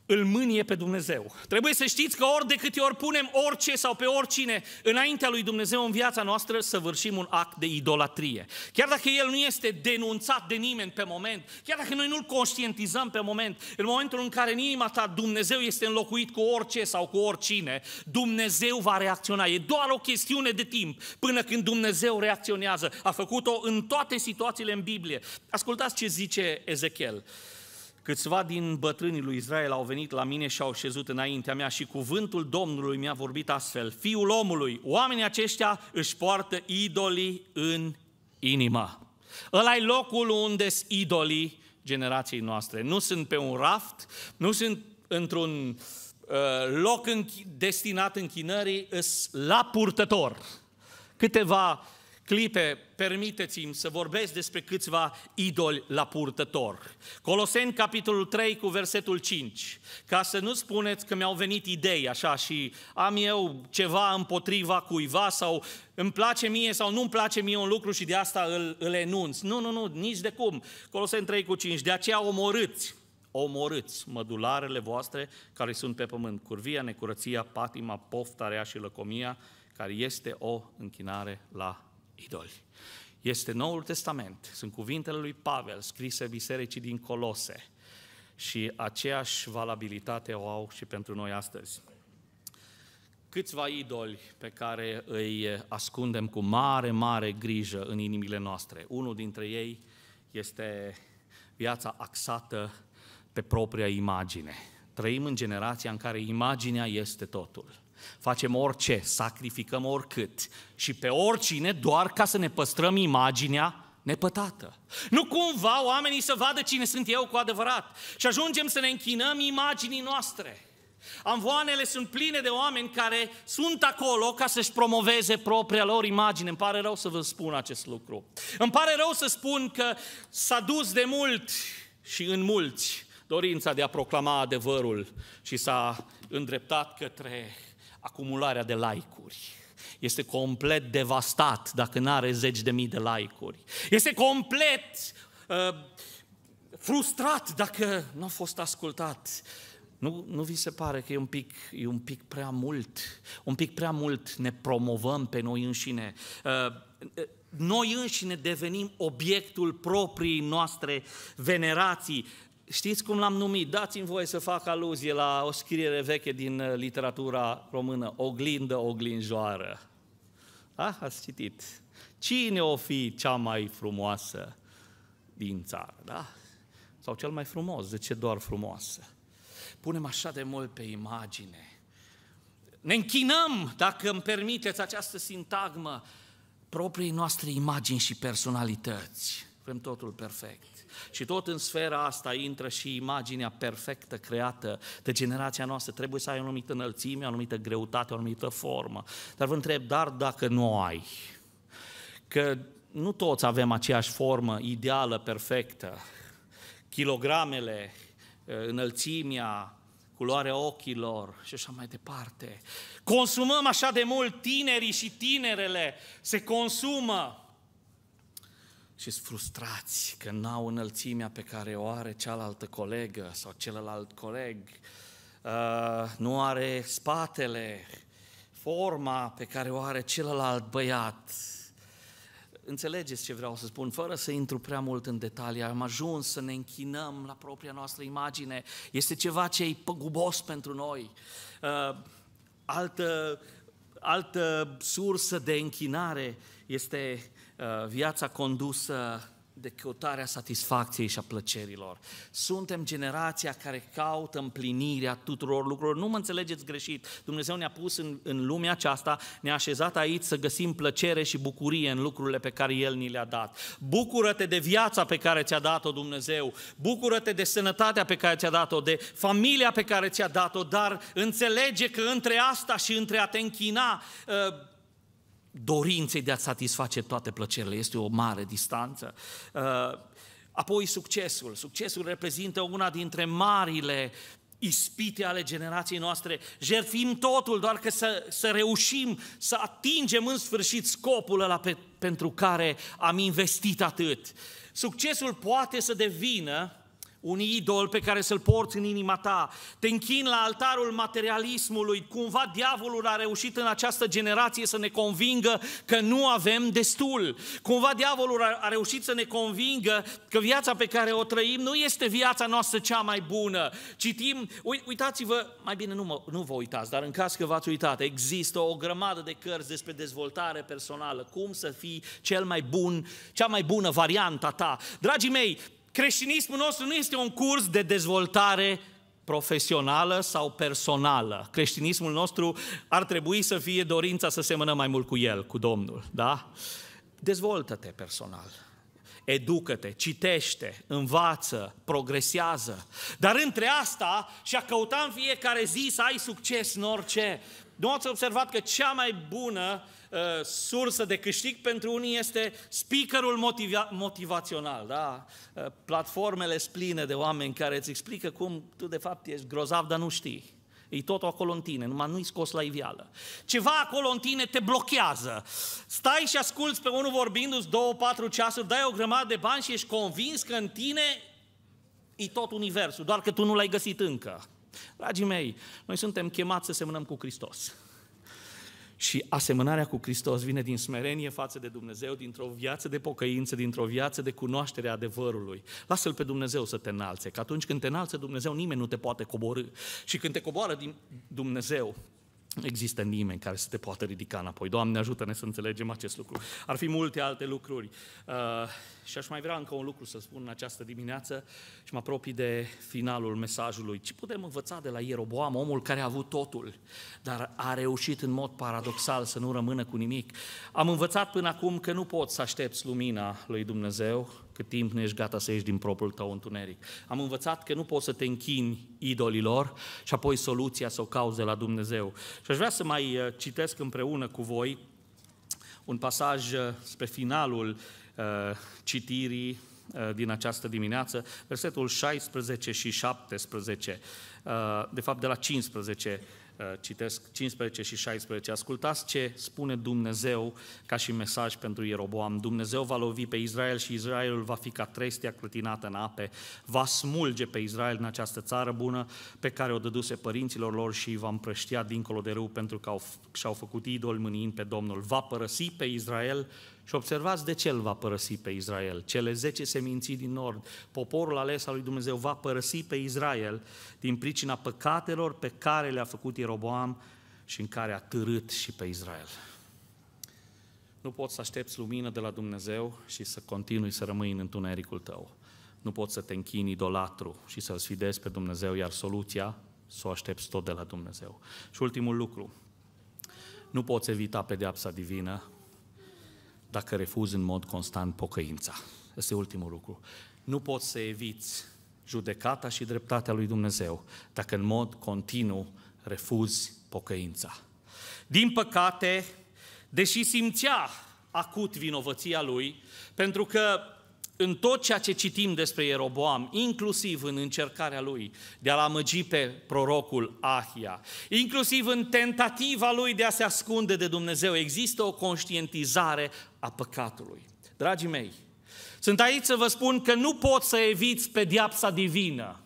îl mânie pe Dumnezeu. Trebuie să știți că ori de câte ori punem orice sau pe oricine înaintea lui Dumnezeu în viața noastră, să vârșim un act de idolatrie. Chiar dacă el nu este denunțat de nimeni pe moment, chiar dacă noi nu-l conștientizăm pe moment, în momentul în care în inima ta Dumnezeu este înlocuit cu orice sau cu oricine, Dumnezeu va reacționa. E doar o chestiune de timp până când Dumnezeu reacționează. A făcut-o în toate situațiile în Biblie. Ascultați ce zice Ezechiel. Câțiva din bătrânii lui Israel au venit la mine și au șezut înaintea mea și cuvântul Domnului mi-a vorbit astfel. Fiul omului, oamenii aceștia își poartă idolii în inima. ăla e locul unde sunt idolii generației noastre. Nu sunt pe un raft, nu sunt într-un uh, loc înch- destinat închinării, îs la purtător. Câteva clipe, permiteți-mi să vorbesc despre câțiva idoli la purtător. Coloseni, capitolul 3, cu versetul 5. Ca să nu spuneți că mi-au venit idei așa și am eu ceva împotriva cuiva sau îmi place mie sau nu-mi place mie un lucru și de asta îl, îl enunț. Nu, nu, nu, nici de cum. Coloseni 3 cu 5. De aceea omorâți omorâți mădularele voastre care sunt pe pământ, curvia, necurăția, patima, poftarea și lăcomia, care este o închinare la idoli. Este Noul Testament, sunt cuvintele lui Pavel scrise bisericii din Colose și aceeași valabilitate o au și pentru noi astăzi. Câțiva idoli pe care îi ascundem cu mare, mare grijă în inimile noastre. Unul dintre ei este viața axată pe propria imagine Trăim în generația în care imaginea este totul. Facem orice, sacrificăm oricât și pe oricine doar ca să ne păstrăm imaginea nepătată. Nu cumva oamenii să vadă cine sunt eu cu adevărat și ajungem să ne închinăm imaginii noastre. Amvoanele sunt pline de oameni care sunt acolo ca să-și promoveze propria lor imagine. Îmi pare rău să vă spun acest lucru. Îmi pare rău să spun că s-a dus de mult și în mulți dorința de a proclama adevărul și s-a îndreptat către acumularea de laicuri. Este complet devastat dacă nu are zeci de mii de laicuri. Este complet uh, frustrat dacă nu a fost ascultat. Nu, nu vi se pare că e un, pic, e un pic prea mult? Un pic prea mult ne promovăm pe noi înșine. Uh, noi înșine devenim obiectul proprii noastre venerații. Știți cum l-am numit? Dați-mi voie să fac aluzie la o scriere veche din uh, literatura română, Oglindă, oglinjoară. Ah, ați citit. Cine o fi cea mai frumoasă din țară, da? Sau cel mai frumos, de ce doar frumoasă? Punem așa de mult pe imagine. Ne închinăm, dacă îmi permiteți această sintagmă, proprii noastre imagini și personalități. Vrem totul perfect. Și tot în sfera asta intră și imaginea perfectă creată de generația noastră. Trebuie să ai o anumită înălțime, o anumită greutate, o anumită formă. Dar vă întreb, dar dacă nu ai, că nu toți avem aceeași formă ideală, perfectă, kilogramele, eh, înălțimea, culoarea ochilor și așa mai departe. Consumăm așa de mult tinerii și tinerele, se consumă și sunt frustrați că n-au înălțimea pe care o are cealaltă colegă sau celălalt coleg, uh, nu are spatele, forma pe care o are celălalt băiat. Înțelegeți ce vreau să spun, fără să intru prea mult în detalii, am ajuns să ne închinăm la propria noastră imagine, este ceva ce e păgubos pentru noi. Uh, altă, altă sursă de închinare este Uh, viața condusă de căutarea satisfacției și a plăcerilor. Suntem generația care caută împlinirea tuturor lucrurilor. Nu mă înțelegeți greșit. Dumnezeu ne-a pus în, în lumea aceasta, ne-a așezat aici să găsim plăcere și bucurie în lucrurile pe care El ni le-a dat. Bucură-te de viața pe care ți-a dat-o Dumnezeu. Bucură-te de sănătatea pe care ți-a dat-o, de familia pe care ți-a dat-o, dar înțelege că între asta și între a te închina uh, dorinței de a satisface toate plăcerile. Este o mare distanță. Uh, apoi succesul. Succesul reprezintă una dintre marile ispite ale generației noastre. Jertfim totul doar că să, să reușim să atingem în sfârșit scopul ăla pe, pentru care am investit atât. Succesul poate să devină un idol pe care să-l porți în inima ta, te închin la altarul materialismului, cumva diavolul a reușit în această generație să ne convingă că nu avem destul, cumva diavolul a, reușit să ne convingă că viața pe care o trăim nu este viața noastră cea mai bună. Citim, uitați-vă, mai bine nu, mă, nu vă uitați, dar în caz că v-ați uitat, există o grămadă de cărți despre dezvoltare personală, cum să fii cel mai bun, cea mai bună varianta ta. Dragii mei, Creștinismul nostru nu este un curs de dezvoltare profesională sau personală. Creștinismul nostru ar trebui să fie dorința să semănăm mai mult cu El, cu Domnul, da? Dezvoltă-te personal, educă-te, citește, învață, progresează. Dar între asta și a căuta în fiecare zi să ai succes în orice, nu ați observat că cea mai bună uh, sursă de câștig pentru unii este speakerul motiva- motivațional, da? Uh, platformele spline de oameni care îți explică cum tu de fapt ești grozav, dar nu știi. E tot acolo în tine, numai nu-i scos la ivială. Ceva acolo în tine te blochează. Stai și asculți pe unul vorbindu-ți două, patru ceasuri, dai o grămadă de bani și ești convins că în tine e tot universul, doar că tu nu l-ai găsit încă. Dragii mei, noi suntem chemați să semănăm cu Hristos. Și asemănarea cu Hristos vine din smerenie față de Dumnezeu, dintr-o viață de pocăință, dintr-o viață de cunoaștere a adevărului. Lasă-L pe Dumnezeu să te înalțe, că atunci când te înalță Dumnezeu, nimeni nu te poate coborâ. Și când te coboară din Dumnezeu, există nimeni care să te poată ridica înapoi. Doamne, ajută-ne să înțelegem acest lucru. Ar fi multe alte lucruri. Uh, și aș mai vrea încă un lucru să spun în această dimineață și mă apropii de finalul mesajului. Ce putem învăța de la Ieroboam, omul care a avut totul, dar a reușit în mod paradoxal să nu rămână cu nimic? Am învățat până acum că nu poți să aștepți lumina lui Dumnezeu, cât timp nu ești gata să ieși din propriul tău întuneric. Am învățat că nu poți să te închini idolilor și apoi soluția să o cauze la Dumnezeu. Și aș vrea să mai uh, citesc împreună cu voi un pasaj uh, spre finalul uh, citirii uh, din această dimineață, versetul 16 și 17, de fapt de la 15 Uh, citesc 15 și 16. Ascultați ce spune Dumnezeu ca și mesaj pentru Ieroboam. Dumnezeu va lovi pe Israel și Israelul va fi ca trestia clătinată în ape, va smulge pe Israel în această țară bună pe care o dăduse părinților lor și va împrăștia dincolo de râu pentru că au, și-au făcut idol mâniind pe Domnul. Va părăsi pe Israel și observați de ce îl va părăsi pe Israel. Cele zece seminții din nord, poporul ales al lui Dumnezeu va părăsi pe Israel din pricina păcatelor pe care le-a făcut Ieroboam și în care a târât și pe Israel. Nu poți să aștepți lumină de la Dumnezeu și să continui să rămâi în întunericul tău. Nu poți să te închini idolatru și să-L sfidezi pe Dumnezeu, iar soluția să o aștepți tot de la Dumnezeu. Și ultimul lucru, nu poți evita pedeapsa divină, dacă refuz în mod constant pocăința. Este ultimul lucru. Nu poți să eviți judecata și dreptatea lui Dumnezeu dacă în mod continuu refuzi pocăința. Din păcate, deși simțea acut vinovăția lui, pentru că în tot ceea ce citim despre Ieroboam, inclusiv în încercarea lui de a-l amăgi pe prorocul Ahia, inclusiv în tentativa lui de a se ascunde de Dumnezeu, există o conștientizare a păcatului. Dragii mei, sunt aici să vă spun că nu poți să eviți pediapsa divină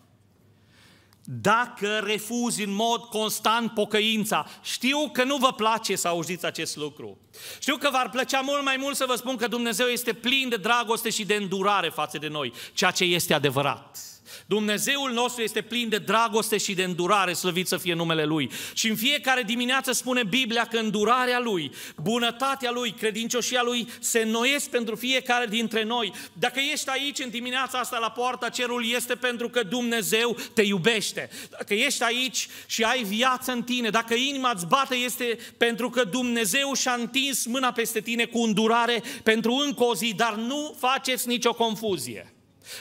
dacă refuzi în mod constant pocăința. Știu că nu vă place să auziți acest lucru. Știu că v-ar plăcea mult mai mult să vă spun că Dumnezeu este plin de dragoste și de îndurare față de noi, ceea ce este adevărat. Dumnezeul nostru este plin de dragoste și de îndurare, slăvit să fie numele Lui. Și în fiecare dimineață spune Biblia că îndurarea Lui, bunătatea Lui, credincioșia Lui se noiesc pentru fiecare dintre noi. Dacă ești aici în dimineața asta la poarta cerului, este pentru că Dumnezeu te iubește. Dacă ești aici și ai viață în tine, dacă inima îți bate, este pentru că Dumnezeu și-a întins mâna peste tine cu îndurare pentru încă o zi, dar nu faceți nicio confuzie.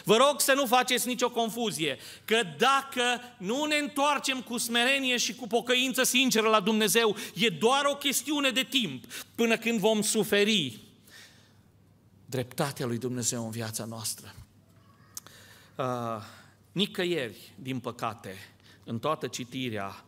Vă rog să nu faceți nicio confuzie, că dacă nu ne întoarcem cu smerenie și cu pocăință sinceră la Dumnezeu, e doar o chestiune de timp până când vom suferi dreptatea lui Dumnezeu în viața noastră. Uh, nicăieri, din păcate, în toată citirea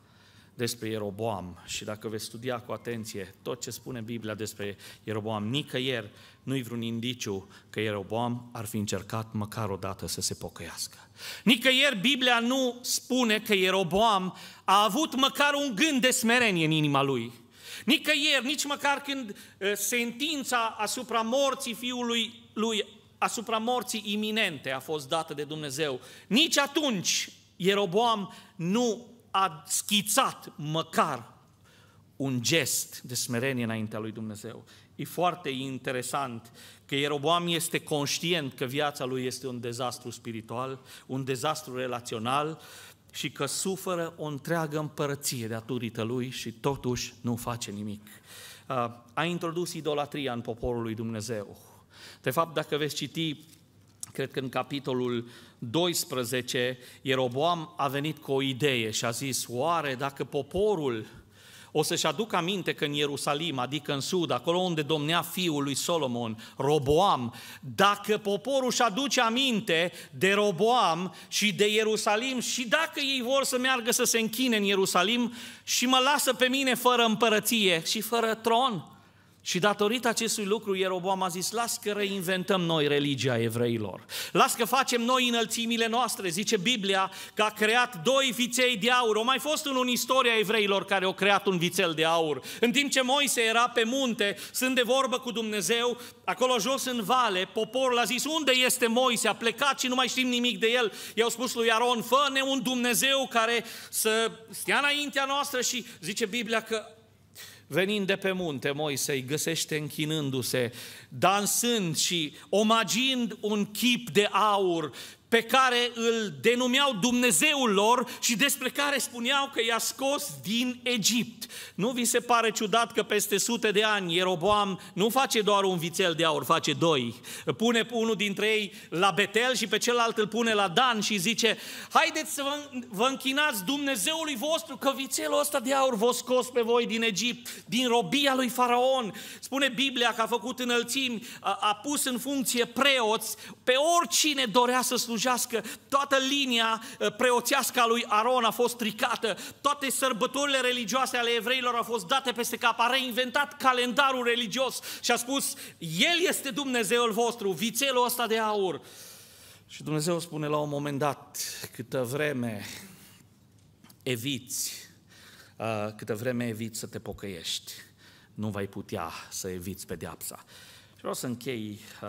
despre Ieroboam și dacă veți studia cu atenție tot ce spune Biblia despre Ieroboam, nicăieri nu-i vreun indiciu că Ieroboam ar fi încercat măcar o dată să se pocăiască. Nicăieri Biblia nu spune că Ieroboam a avut măcar un gând de smerenie în inima lui. Nicăieri, nici măcar când ă, sentința asupra morții fiului lui, asupra morții iminente a fost dată de Dumnezeu, nici atunci Ieroboam nu a schițat măcar un gest de smerenie înaintea lui Dumnezeu. E foarte interesant că Ieroboam este conștient că viața lui este un dezastru spiritual, un dezastru relațional și că suferă o întreagă împărăție datorită lui și totuși nu face nimic. A introdus idolatria în poporul lui Dumnezeu. De fapt, dacă veți citi cred că în capitolul 12, Ieroboam a venit cu o idee și a zis, oare dacă poporul o să-și aducă aminte că în Ierusalim, adică în Sud, acolo unde domnea fiul lui Solomon, Roboam, dacă poporul își aduce aminte de Roboam și de Ierusalim și dacă ei vor să meargă să se închine în Ierusalim și mă lasă pe mine fără împărăție și fără tron, și datorită acestui lucru, Ieroboam a zis, las că reinventăm noi religia evreilor. Las că facem noi înălțimile noastre. Zice Biblia că a creat doi viței de aur. O mai fost unul în istoria evreilor care au creat un vițel de aur. În timp ce Moise era pe munte, sunt de vorbă cu Dumnezeu, acolo jos în vale, poporul a zis, unde este Moise? A plecat și nu mai știm nimic de el. I-au spus lui Aron, fă-ne un Dumnezeu care să stea înaintea noastră și zice Biblia că Venind de pe munte, Moise îi găsește închinându-se, dansând și omagind un chip de aur pe care îl denumeau Dumnezeul lor și despre care spuneau că i-a scos din Egipt. Nu vi se pare ciudat că peste sute de ani Ieroboam nu face doar un vițel de aur, face doi. Pune unul dintre ei la Betel și pe celălalt îl pune la Dan și zice Haideți să vă, vă închinați Dumnezeului vostru că vițelul ăsta de aur v-a scos pe voi din Egipt, din robia lui Faraon. Spune Biblia că a făcut înălțimi, a, a pus în funcție preoți pe oricine dorea să slujească slujească, toată linia eh, preoțească a lui Aron a fost stricată, toate sărbătorile religioase ale evreilor au fost date peste cap, a reinventat calendarul religios și a spus, El este Dumnezeul vostru, vițelul ăsta de aur. Și Dumnezeu spune la un moment dat, câtă vreme eviți, eh, câtă vreme eviți să te pocăiești, nu vei putea să eviți pedeapsa. Și vreau să închei uh,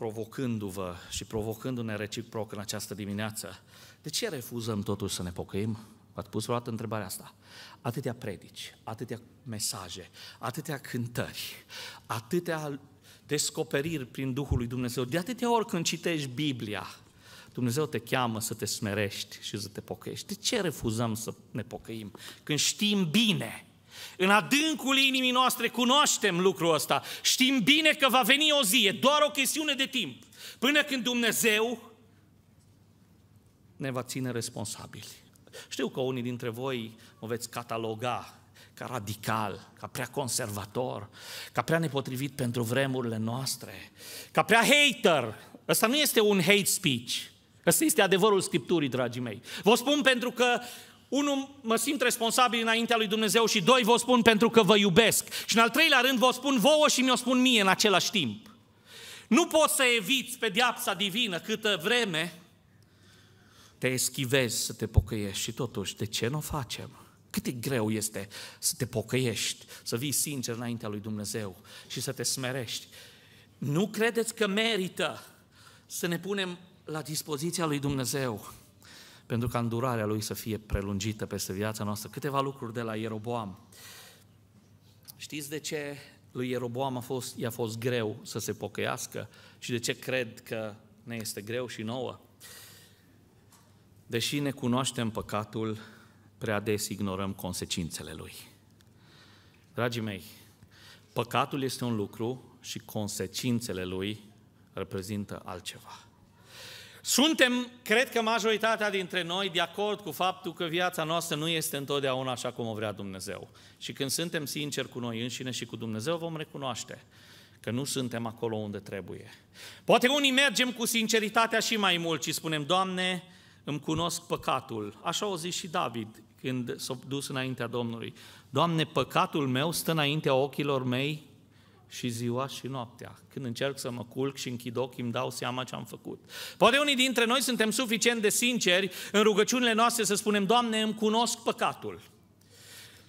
provocându-vă și provocându-ne reciproc în această dimineață. De ce refuzăm totuși să ne pocăim? V-ați pus vreodată întrebarea asta. Atâtea predici, atâtea mesaje, atâtea cântări, atâtea descoperiri prin Duhul lui Dumnezeu. De atâtea ori când citești Biblia, Dumnezeu te cheamă să te smerești și să te pocăiești. De ce refuzăm să ne pocăim? Când știm bine în adâncul inimii noastre cunoaștem lucrul ăsta. Știm bine că va veni o zi, e doar o chestiune de timp. Până când Dumnezeu ne va ține responsabili. Știu că unii dintre voi mă veți cataloga ca radical, ca prea conservator, ca prea nepotrivit pentru vremurile noastre, ca prea hater. Ăsta nu este un hate speech. Ăsta este adevărul Scripturii, dragii mei. Vă spun pentru că Unu, mă simt responsabil înaintea lui Dumnezeu și doi, vă spun pentru că vă iubesc. Și în al treilea rând, vă spun vouă și mi-o spun mie în același timp. Nu poți să eviți diapsa divină câtă vreme te eschivezi să te pocăiești. Și totuși, de ce nu o facem? Cât de greu este să te pocăiești, să vii sincer înaintea lui Dumnezeu și să te smerești. Nu credeți că merită să ne punem la dispoziția lui Dumnezeu pentru ca îndurarea Lui să fie prelungită peste viața noastră. Câteva lucruri de la Ieroboam. Știți de ce lui Ieroboam a fost, i-a fost greu să se pocăiască și de ce cred că ne este greu și nouă? Deși ne cunoaștem păcatul, prea des ignorăm consecințele lui. Dragii mei, păcatul este un lucru și consecințele lui reprezintă altceva. Suntem, cred că majoritatea dintre noi, de acord cu faptul că viața noastră nu este întotdeauna așa cum o vrea Dumnezeu. Și când suntem sinceri cu noi înșine și cu Dumnezeu, vom recunoaște că nu suntem acolo unde trebuie. Poate unii mergem cu sinceritatea și mai mult și spunem, Doamne, îmi cunosc păcatul. Așa o zis și David când s-a dus înaintea Domnului. Doamne, păcatul meu stă înaintea ochilor mei și ziua și noaptea. Când încerc să mă culc și închid ochii, îmi dau seama ce am făcut. Poate unii dintre noi suntem suficient de sinceri în rugăciunile noastre să spunem, Doamne, îmi cunosc păcatul.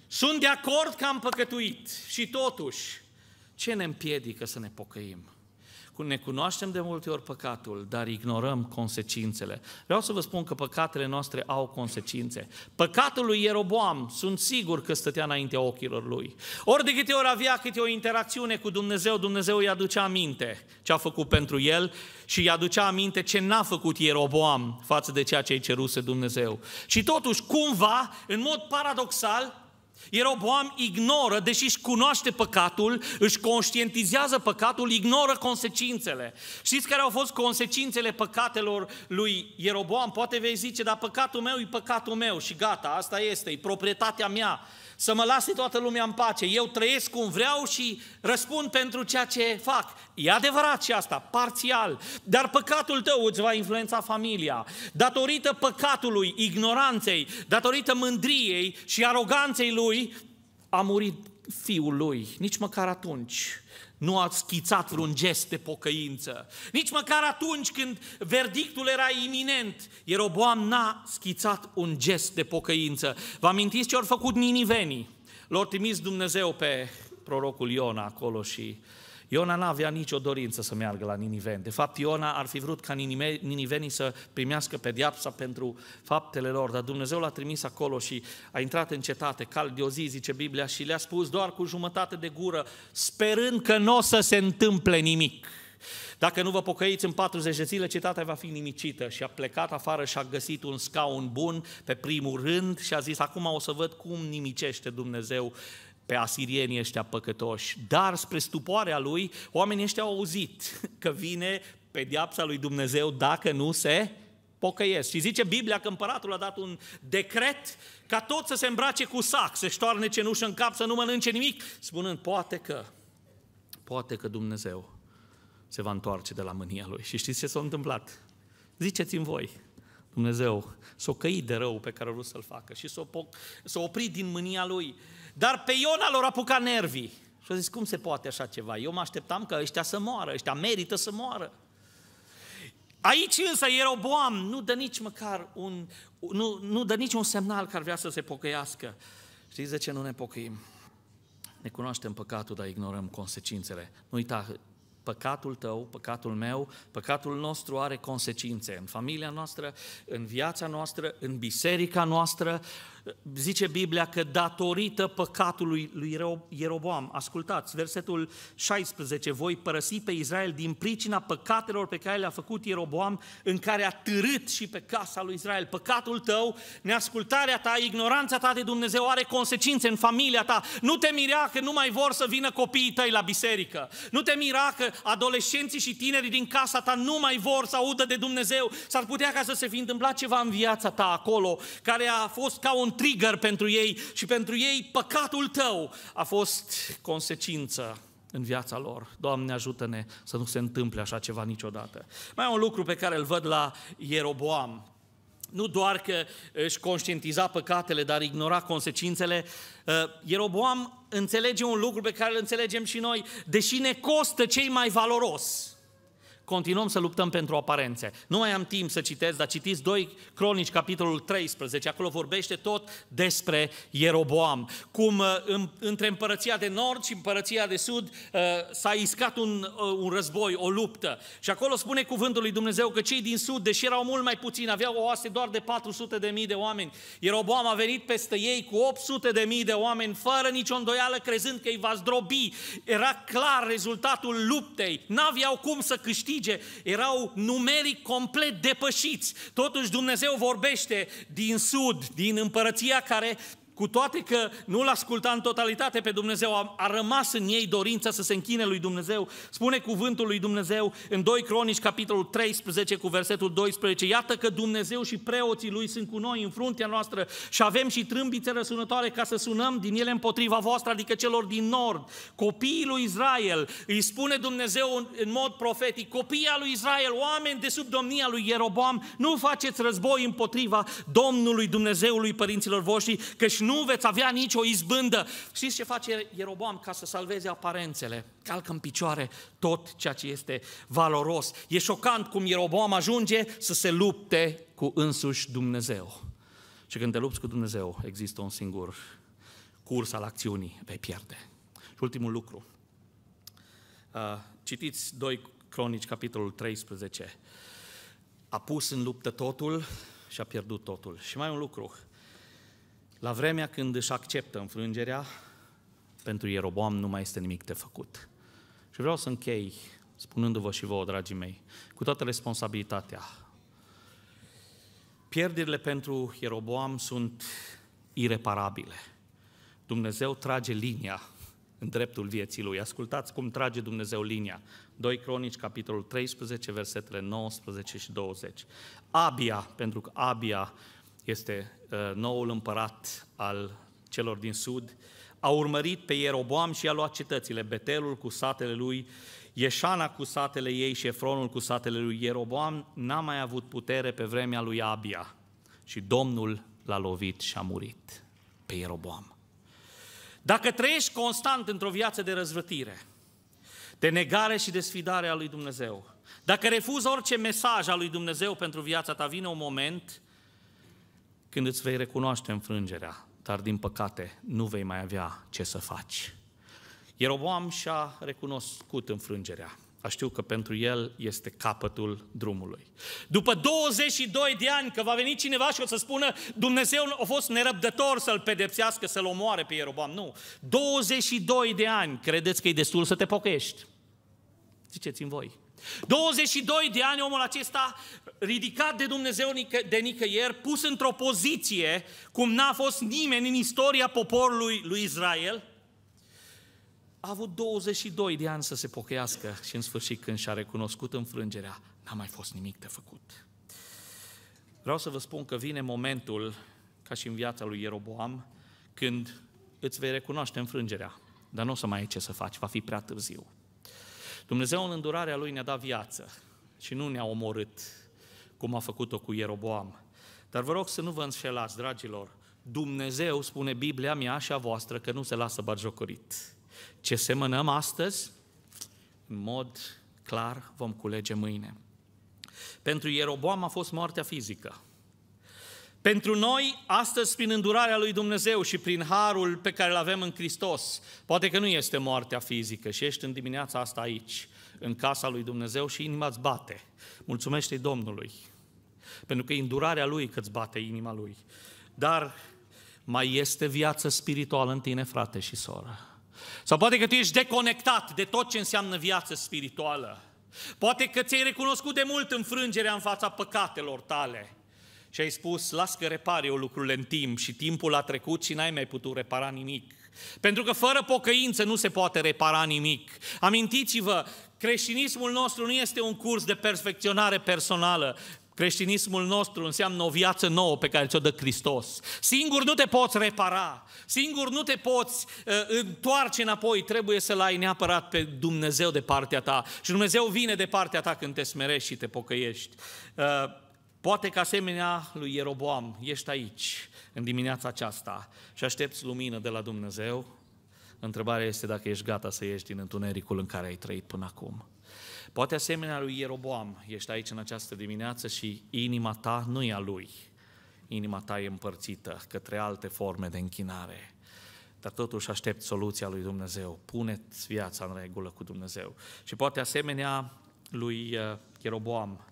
Sunt de acord că am păcătuit și totuși, ce ne împiedică să ne pocăim? Ne cunoaștem de multe ori păcatul, dar ignorăm consecințele. Vreau să vă spun că păcatele noastre au consecințe. Păcatul lui Ieroboam, sunt sigur că stătea înaintea ochilor lui. Ori de câte ori avea câte o interacțiune cu Dumnezeu, Dumnezeu îi aducea aminte ce a făcut pentru el și îi aducea aminte ce n-a făcut Ieroboam față de ceea ce i ceruse Dumnezeu. Și totuși, cumva, în mod paradoxal, Ieroboam ignoră, deși își cunoaște păcatul, își conștientizează păcatul, ignoră consecințele. Știți care au fost consecințele păcatelor lui Ieroboam? Poate vei zice, dar păcatul meu e păcatul meu și gata, asta este, e proprietatea mea să mă lase toată lumea în pace. Eu trăiesc cum vreau și răspund pentru ceea ce fac. E adevărat și asta, parțial. Dar păcatul tău îți va influența familia. Datorită păcatului, ignoranței, datorită mândriei și aroganței lui, a murit fiul lui. Nici măcar atunci nu a schițat vreun gest de pocăință. Nici măcar atunci când verdictul era iminent, Ieroboam n-a schițat un gest de pocăință. Vă amintiți ce au făcut ninivenii? L-au trimis Dumnezeu pe prorocul Iona acolo și uh, Iona nu avea nicio dorință să meargă la Niniven. De fapt, Iona ar fi vrut ca ninivenii să primească pediapsa pentru faptele lor, dar Dumnezeu l-a trimis acolo și a intrat în cetate, cal de o zi, zice Biblia, și le-a spus doar cu jumătate de gură, sperând că nu o să se întâmple nimic. Dacă nu vă pocăiți în 40 de zile, cetatea va fi nimicită. Și a plecat afară și a găsit un scaun bun pe primul rând și a zis, acum o să văd cum nimicește Dumnezeu pe asirienii ăștia păcătoși. Dar spre stupoarea lui, oamenii ăștia au auzit că vine pediapsa lui Dumnezeu dacă nu se pocăiesc. Și zice Biblia că împăratul a dat un decret ca tot să se îmbrace cu sac, să-și toarne cenușă în cap, să nu mănânce nimic, spunând, poate că, poate că Dumnezeu se va întoarce de la mânia lui. Și știți ce s-a întâmplat? Ziceți-mi voi, Dumnezeu s-a căit de rău pe care a vrut să-l facă și s-a, poc- s-a oprit din mânia lui dar pe Iona l-au apucat nervii. Și a zis, cum se poate așa ceva? Eu mă așteptam că ăștia să moară, ăștia merită să moară. Aici însă Ieroboam nu dă nici măcar un, nu, nu dă nici un semnal care vrea să se pocăiască. Știți de ce nu ne pocăim? Ne cunoaștem păcatul, dar ignorăm consecințele. Nu uita, păcatul tău, păcatul meu, păcatul nostru are consecințe în familia noastră, în viața noastră, în biserica noastră, Zice Biblia că datorită păcatului lui Ieroboam, ascultați, versetul 16, voi părăsi pe Israel din pricina păcatelor pe care le-a făcut Ieroboam, în care a târât și pe casa lui Israel. Păcatul tău, neascultarea ta, ignoranța ta de Dumnezeu are consecințe în familia ta. Nu te mirea că nu mai vor să vină copiii tăi la biserică. Nu te mira că adolescenții și tinerii din casa ta nu mai vor să audă de Dumnezeu. S-ar putea ca să se fi întâmplat ceva în viața ta acolo, care a fost ca un trigger pentru ei și pentru ei păcatul tău a fost consecință în viața lor. Doamne, ajută-ne să nu se întâmple așa ceva niciodată. Mai un lucru pe care îl văd la Ieroboam. Nu doar că își conștientiza păcatele, dar ignora consecințele. Uh, Ieroboam înțelege un lucru pe care îl înțelegem și noi, deși ne costă cei mai valoros Continuăm să luptăm pentru aparențe. Nu mai am timp să citesc, dar citiți 2 Cronici, capitolul 13. Acolo vorbește tot despre Ieroboam. Cum uh, între împărăția de nord și împărăția de sud uh, s-a iscat un, uh, un război, o luptă. Și acolo spune cuvântul lui Dumnezeu că cei din sud, deși erau mult mai puțini, aveau o oase doar de 400 de mii de oameni. Ieroboam a venit peste ei cu 800 de mii de oameni, fără nicio îndoială, crezând că îi va zdrobi. Era clar rezultatul luptei. N-aveau cum să câștige câștige, erau numeric complet depășiți. Totuși Dumnezeu vorbește din sud, din împărăția care cu toate că nu-L ascultat în totalitate pe Dumnezeu, a, a rămas în ei dorința să se închine lui Dumnezeu. Spune cuvântul lui Dumnezeu în 2 Cronici, capitolul 13, cu versetul 12. Iată că Dumnezeu și preoții lui sunt cu noi în fruntea noastră și avem și trâmbițe răsunătoare ca să sunăm din ele împotriva voastră, adică celor din nord. Copiii lui Israel, îi spune Dumnezeu în, în mod profetic, copiii lui Israel, oameni de sub domnia lui Ieroboam, nu faceți război împotriva Domnului Dumnezeului părinților voștri, și nu nu veți avea nicio izbândă. Știți ce face Ieroboam ca să salveze aparențele? Calcă în picioare tot ceea ce este valoros. E șocant cum Ieroboam ajunge să se lupte cu însuși Dumnezeu. Și când te lupți cu Dumnezeu, există un singur curs al acțiunii, vei pierde. Și ultimul lucru. Uh, citiți 2 Cronici, capitolul 13. A pus în luptă totul și a pierdut totul. Și mai un lucru. La vremea când își acceptă înfrângerea, pentru Ieroboam nu mai este nimic de făcut. Și vreau să închei spunându-vă și vouă, dragii mei, cu toată responsabilitatea. Pierderile pentru Ieroboam sunt ireparabile. Dumnezeu trage linia în dreptul vieții lui. Ascultați cum trage Dumnezeu linia. 2 Cronici, capitolul 13, versetele 19 și 20. Abia, pentru că Abia este uh, noul împărat al celor din sud, a urmărit pe Ieroboam și a luat cetățile, Betelul cu satele lui, Ieșana cu satele ei și Efronul cu satele lui Ieroboam, n-a mai avut putere pe vremea lui Abia și Domnul l-a lovit și a murit pe Ieroboam. Dacă trăiești constant într-o viață de răzvătire, de negare și de sfidare a lui Dumnezeu, dacă refuzi orice mesaj al lui Dumnezeu pentru viața ta, vine un moment când îți vei recunoaște înfrângerea, dar din păcate nu vei mai avea ce să faci. Ieroboam și-a recunoscut înfrângerea. A știu că pentru el este capătul drumului. După 22 de ani, că va veni cineva și o să spună Dumnezeu a fost nerăbdător să-l pedepsească, să-l omoare pe Ierobam. Nu. 22 de ani, credeți că e destul să te pocăiești? Ziceți-mi voi. 22 de ani omul acesta ridicat de Dumnezeu de nicăieri, pus într-o poziție cum n-a fost nimeni în istoria poporului lui Israel, a avut 22 de ani să se pochească și în sfârșit când și-a recunoscut înfrângerea, n-a mai fost nimic de făcut. Vreau să vă spun că vine momentul, ca și în viața lui Ieroboam, când îți vei recunoaște înfrângerea, dar nu o să mai ai ce să faci, va fi prea târziu. Dumnezeu în îndurarea Lui ne-a dat viață și nu ne-a omorât cum a făcut-o cu Ieroboam. Dar vă rog să nu vă înșelați, dragilor. Dumnezeu spune Biblia mea și a voastră că nu se lasă bagiocorit. Ce semănăm astăzi, în mod clar, vom culege mâine. Pentru Ieroboam a fost moartea fizică. Pentru noi, astăzi, prin îndurarea lui Dumnezeu și prin harul pe care îl avem în Hristos, poate că nu este moartea fizică și ești în dimineața asta aici, în casa lui Dumnezeu și inima îți bate. Mulțumește-i Domnului pentru că e îndurarea Lui că îți bate inima Lui. Dar mai este viață spirituală în tine, frate și soră. Sau poate că tu ești deconectat de tot ce înseamnă viață spirituală. Poate că ți-ai recunoscut de mult înfrângerea în fața păcatelor tale. Și ai spus, las că repar eu lucrurile în timp și timpul a trecut și n-ai mai putut repara nimic. Pentru că fără pocăință nu se poate repara nimic. Amintiți-vă, creștinismul nostru nu este un curs de perfecționare personală. Creștinismul nostru înseamnă o viață nouă pe care ți-o dă Hristos. Singur nu te poți repara, singur nu te poți uh, întoarce înapoi, trebuie să-L ai neapărat pe Dumnezeu de partea ta. Și Dumnezeu vine de partea ta când te smerești și te pocăiești. Uh, poate că asemenea lui Ieroboam, ești aici în dimineața aceasta și aștepți lumină de la Dumnezeu. Întrebarea este dacă ești gata să ieși din întunericul în care ai trăit până acum. Poate asemenea lui Ieroboam, ești aici în această dimineață și inima ta nu e a lui. Inima ta e împărțită către alte forme de închinare dar totuși aștept soluția lui Dumnezeu. Puneți viața în regulă cu Dumnezeu. Și poate asemenea lui uh, Ieroboam,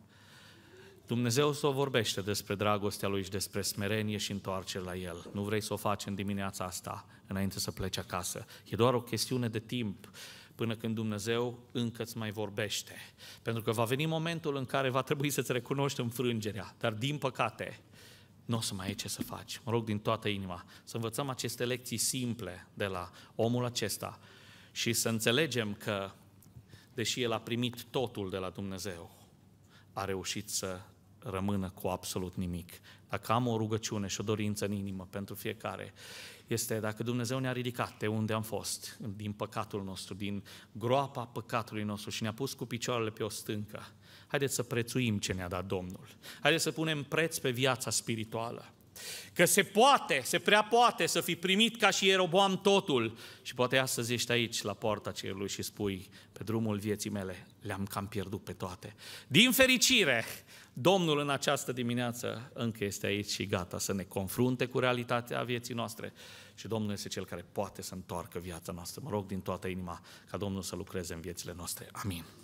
Dumnezeu să o vorbește despre dragostea lui și despre smerenie și întoarce la el. Nu vrei să o faci în dimineața asta, înainte să pleci acasă. E doar o chestiune de timp până când Dumnezeu încă îți mai vorbește. Pentru că va veni momentul în care va trebui să-ți recunoști înfrângerea, dar din păcate nu o să mai ai ce să faci. Mă rog din toată inima să învățăm aceste lecții simple de la omul acesta și să înțelegem că, deși el a primit totul de la Dumnezeu, a reușit să rămână cu absolut nimic. Dacă am o rugăciune și o dorință în inimă pentru fiecare, este dacă Dumnezeu ne-a ridicat de unde am fost, din păcatul nostru, din groapa păcatului nostru și ne-a pus cu picioarele pe o stâncă, haideți să prețuim ce ne-a dat Domnul. Haideți să punem preț pe viața spirituală. Că se poate, se prea poate să fi primit ca și Ieroboam totul. Și poate astăzi ești aici, la poarta cerului și spui, pe drumul vieții mele, le-am cam pierdut pe toate. Din fericire, Domnul în această dimineață încă este aici și gata să ne confrunte cu realitatea vieții noastre și Domnul este Cel care poate să întoarcă viața noastră. Mă rog din toată inima ca Domnul să lucreze în viețile noastre. Amin.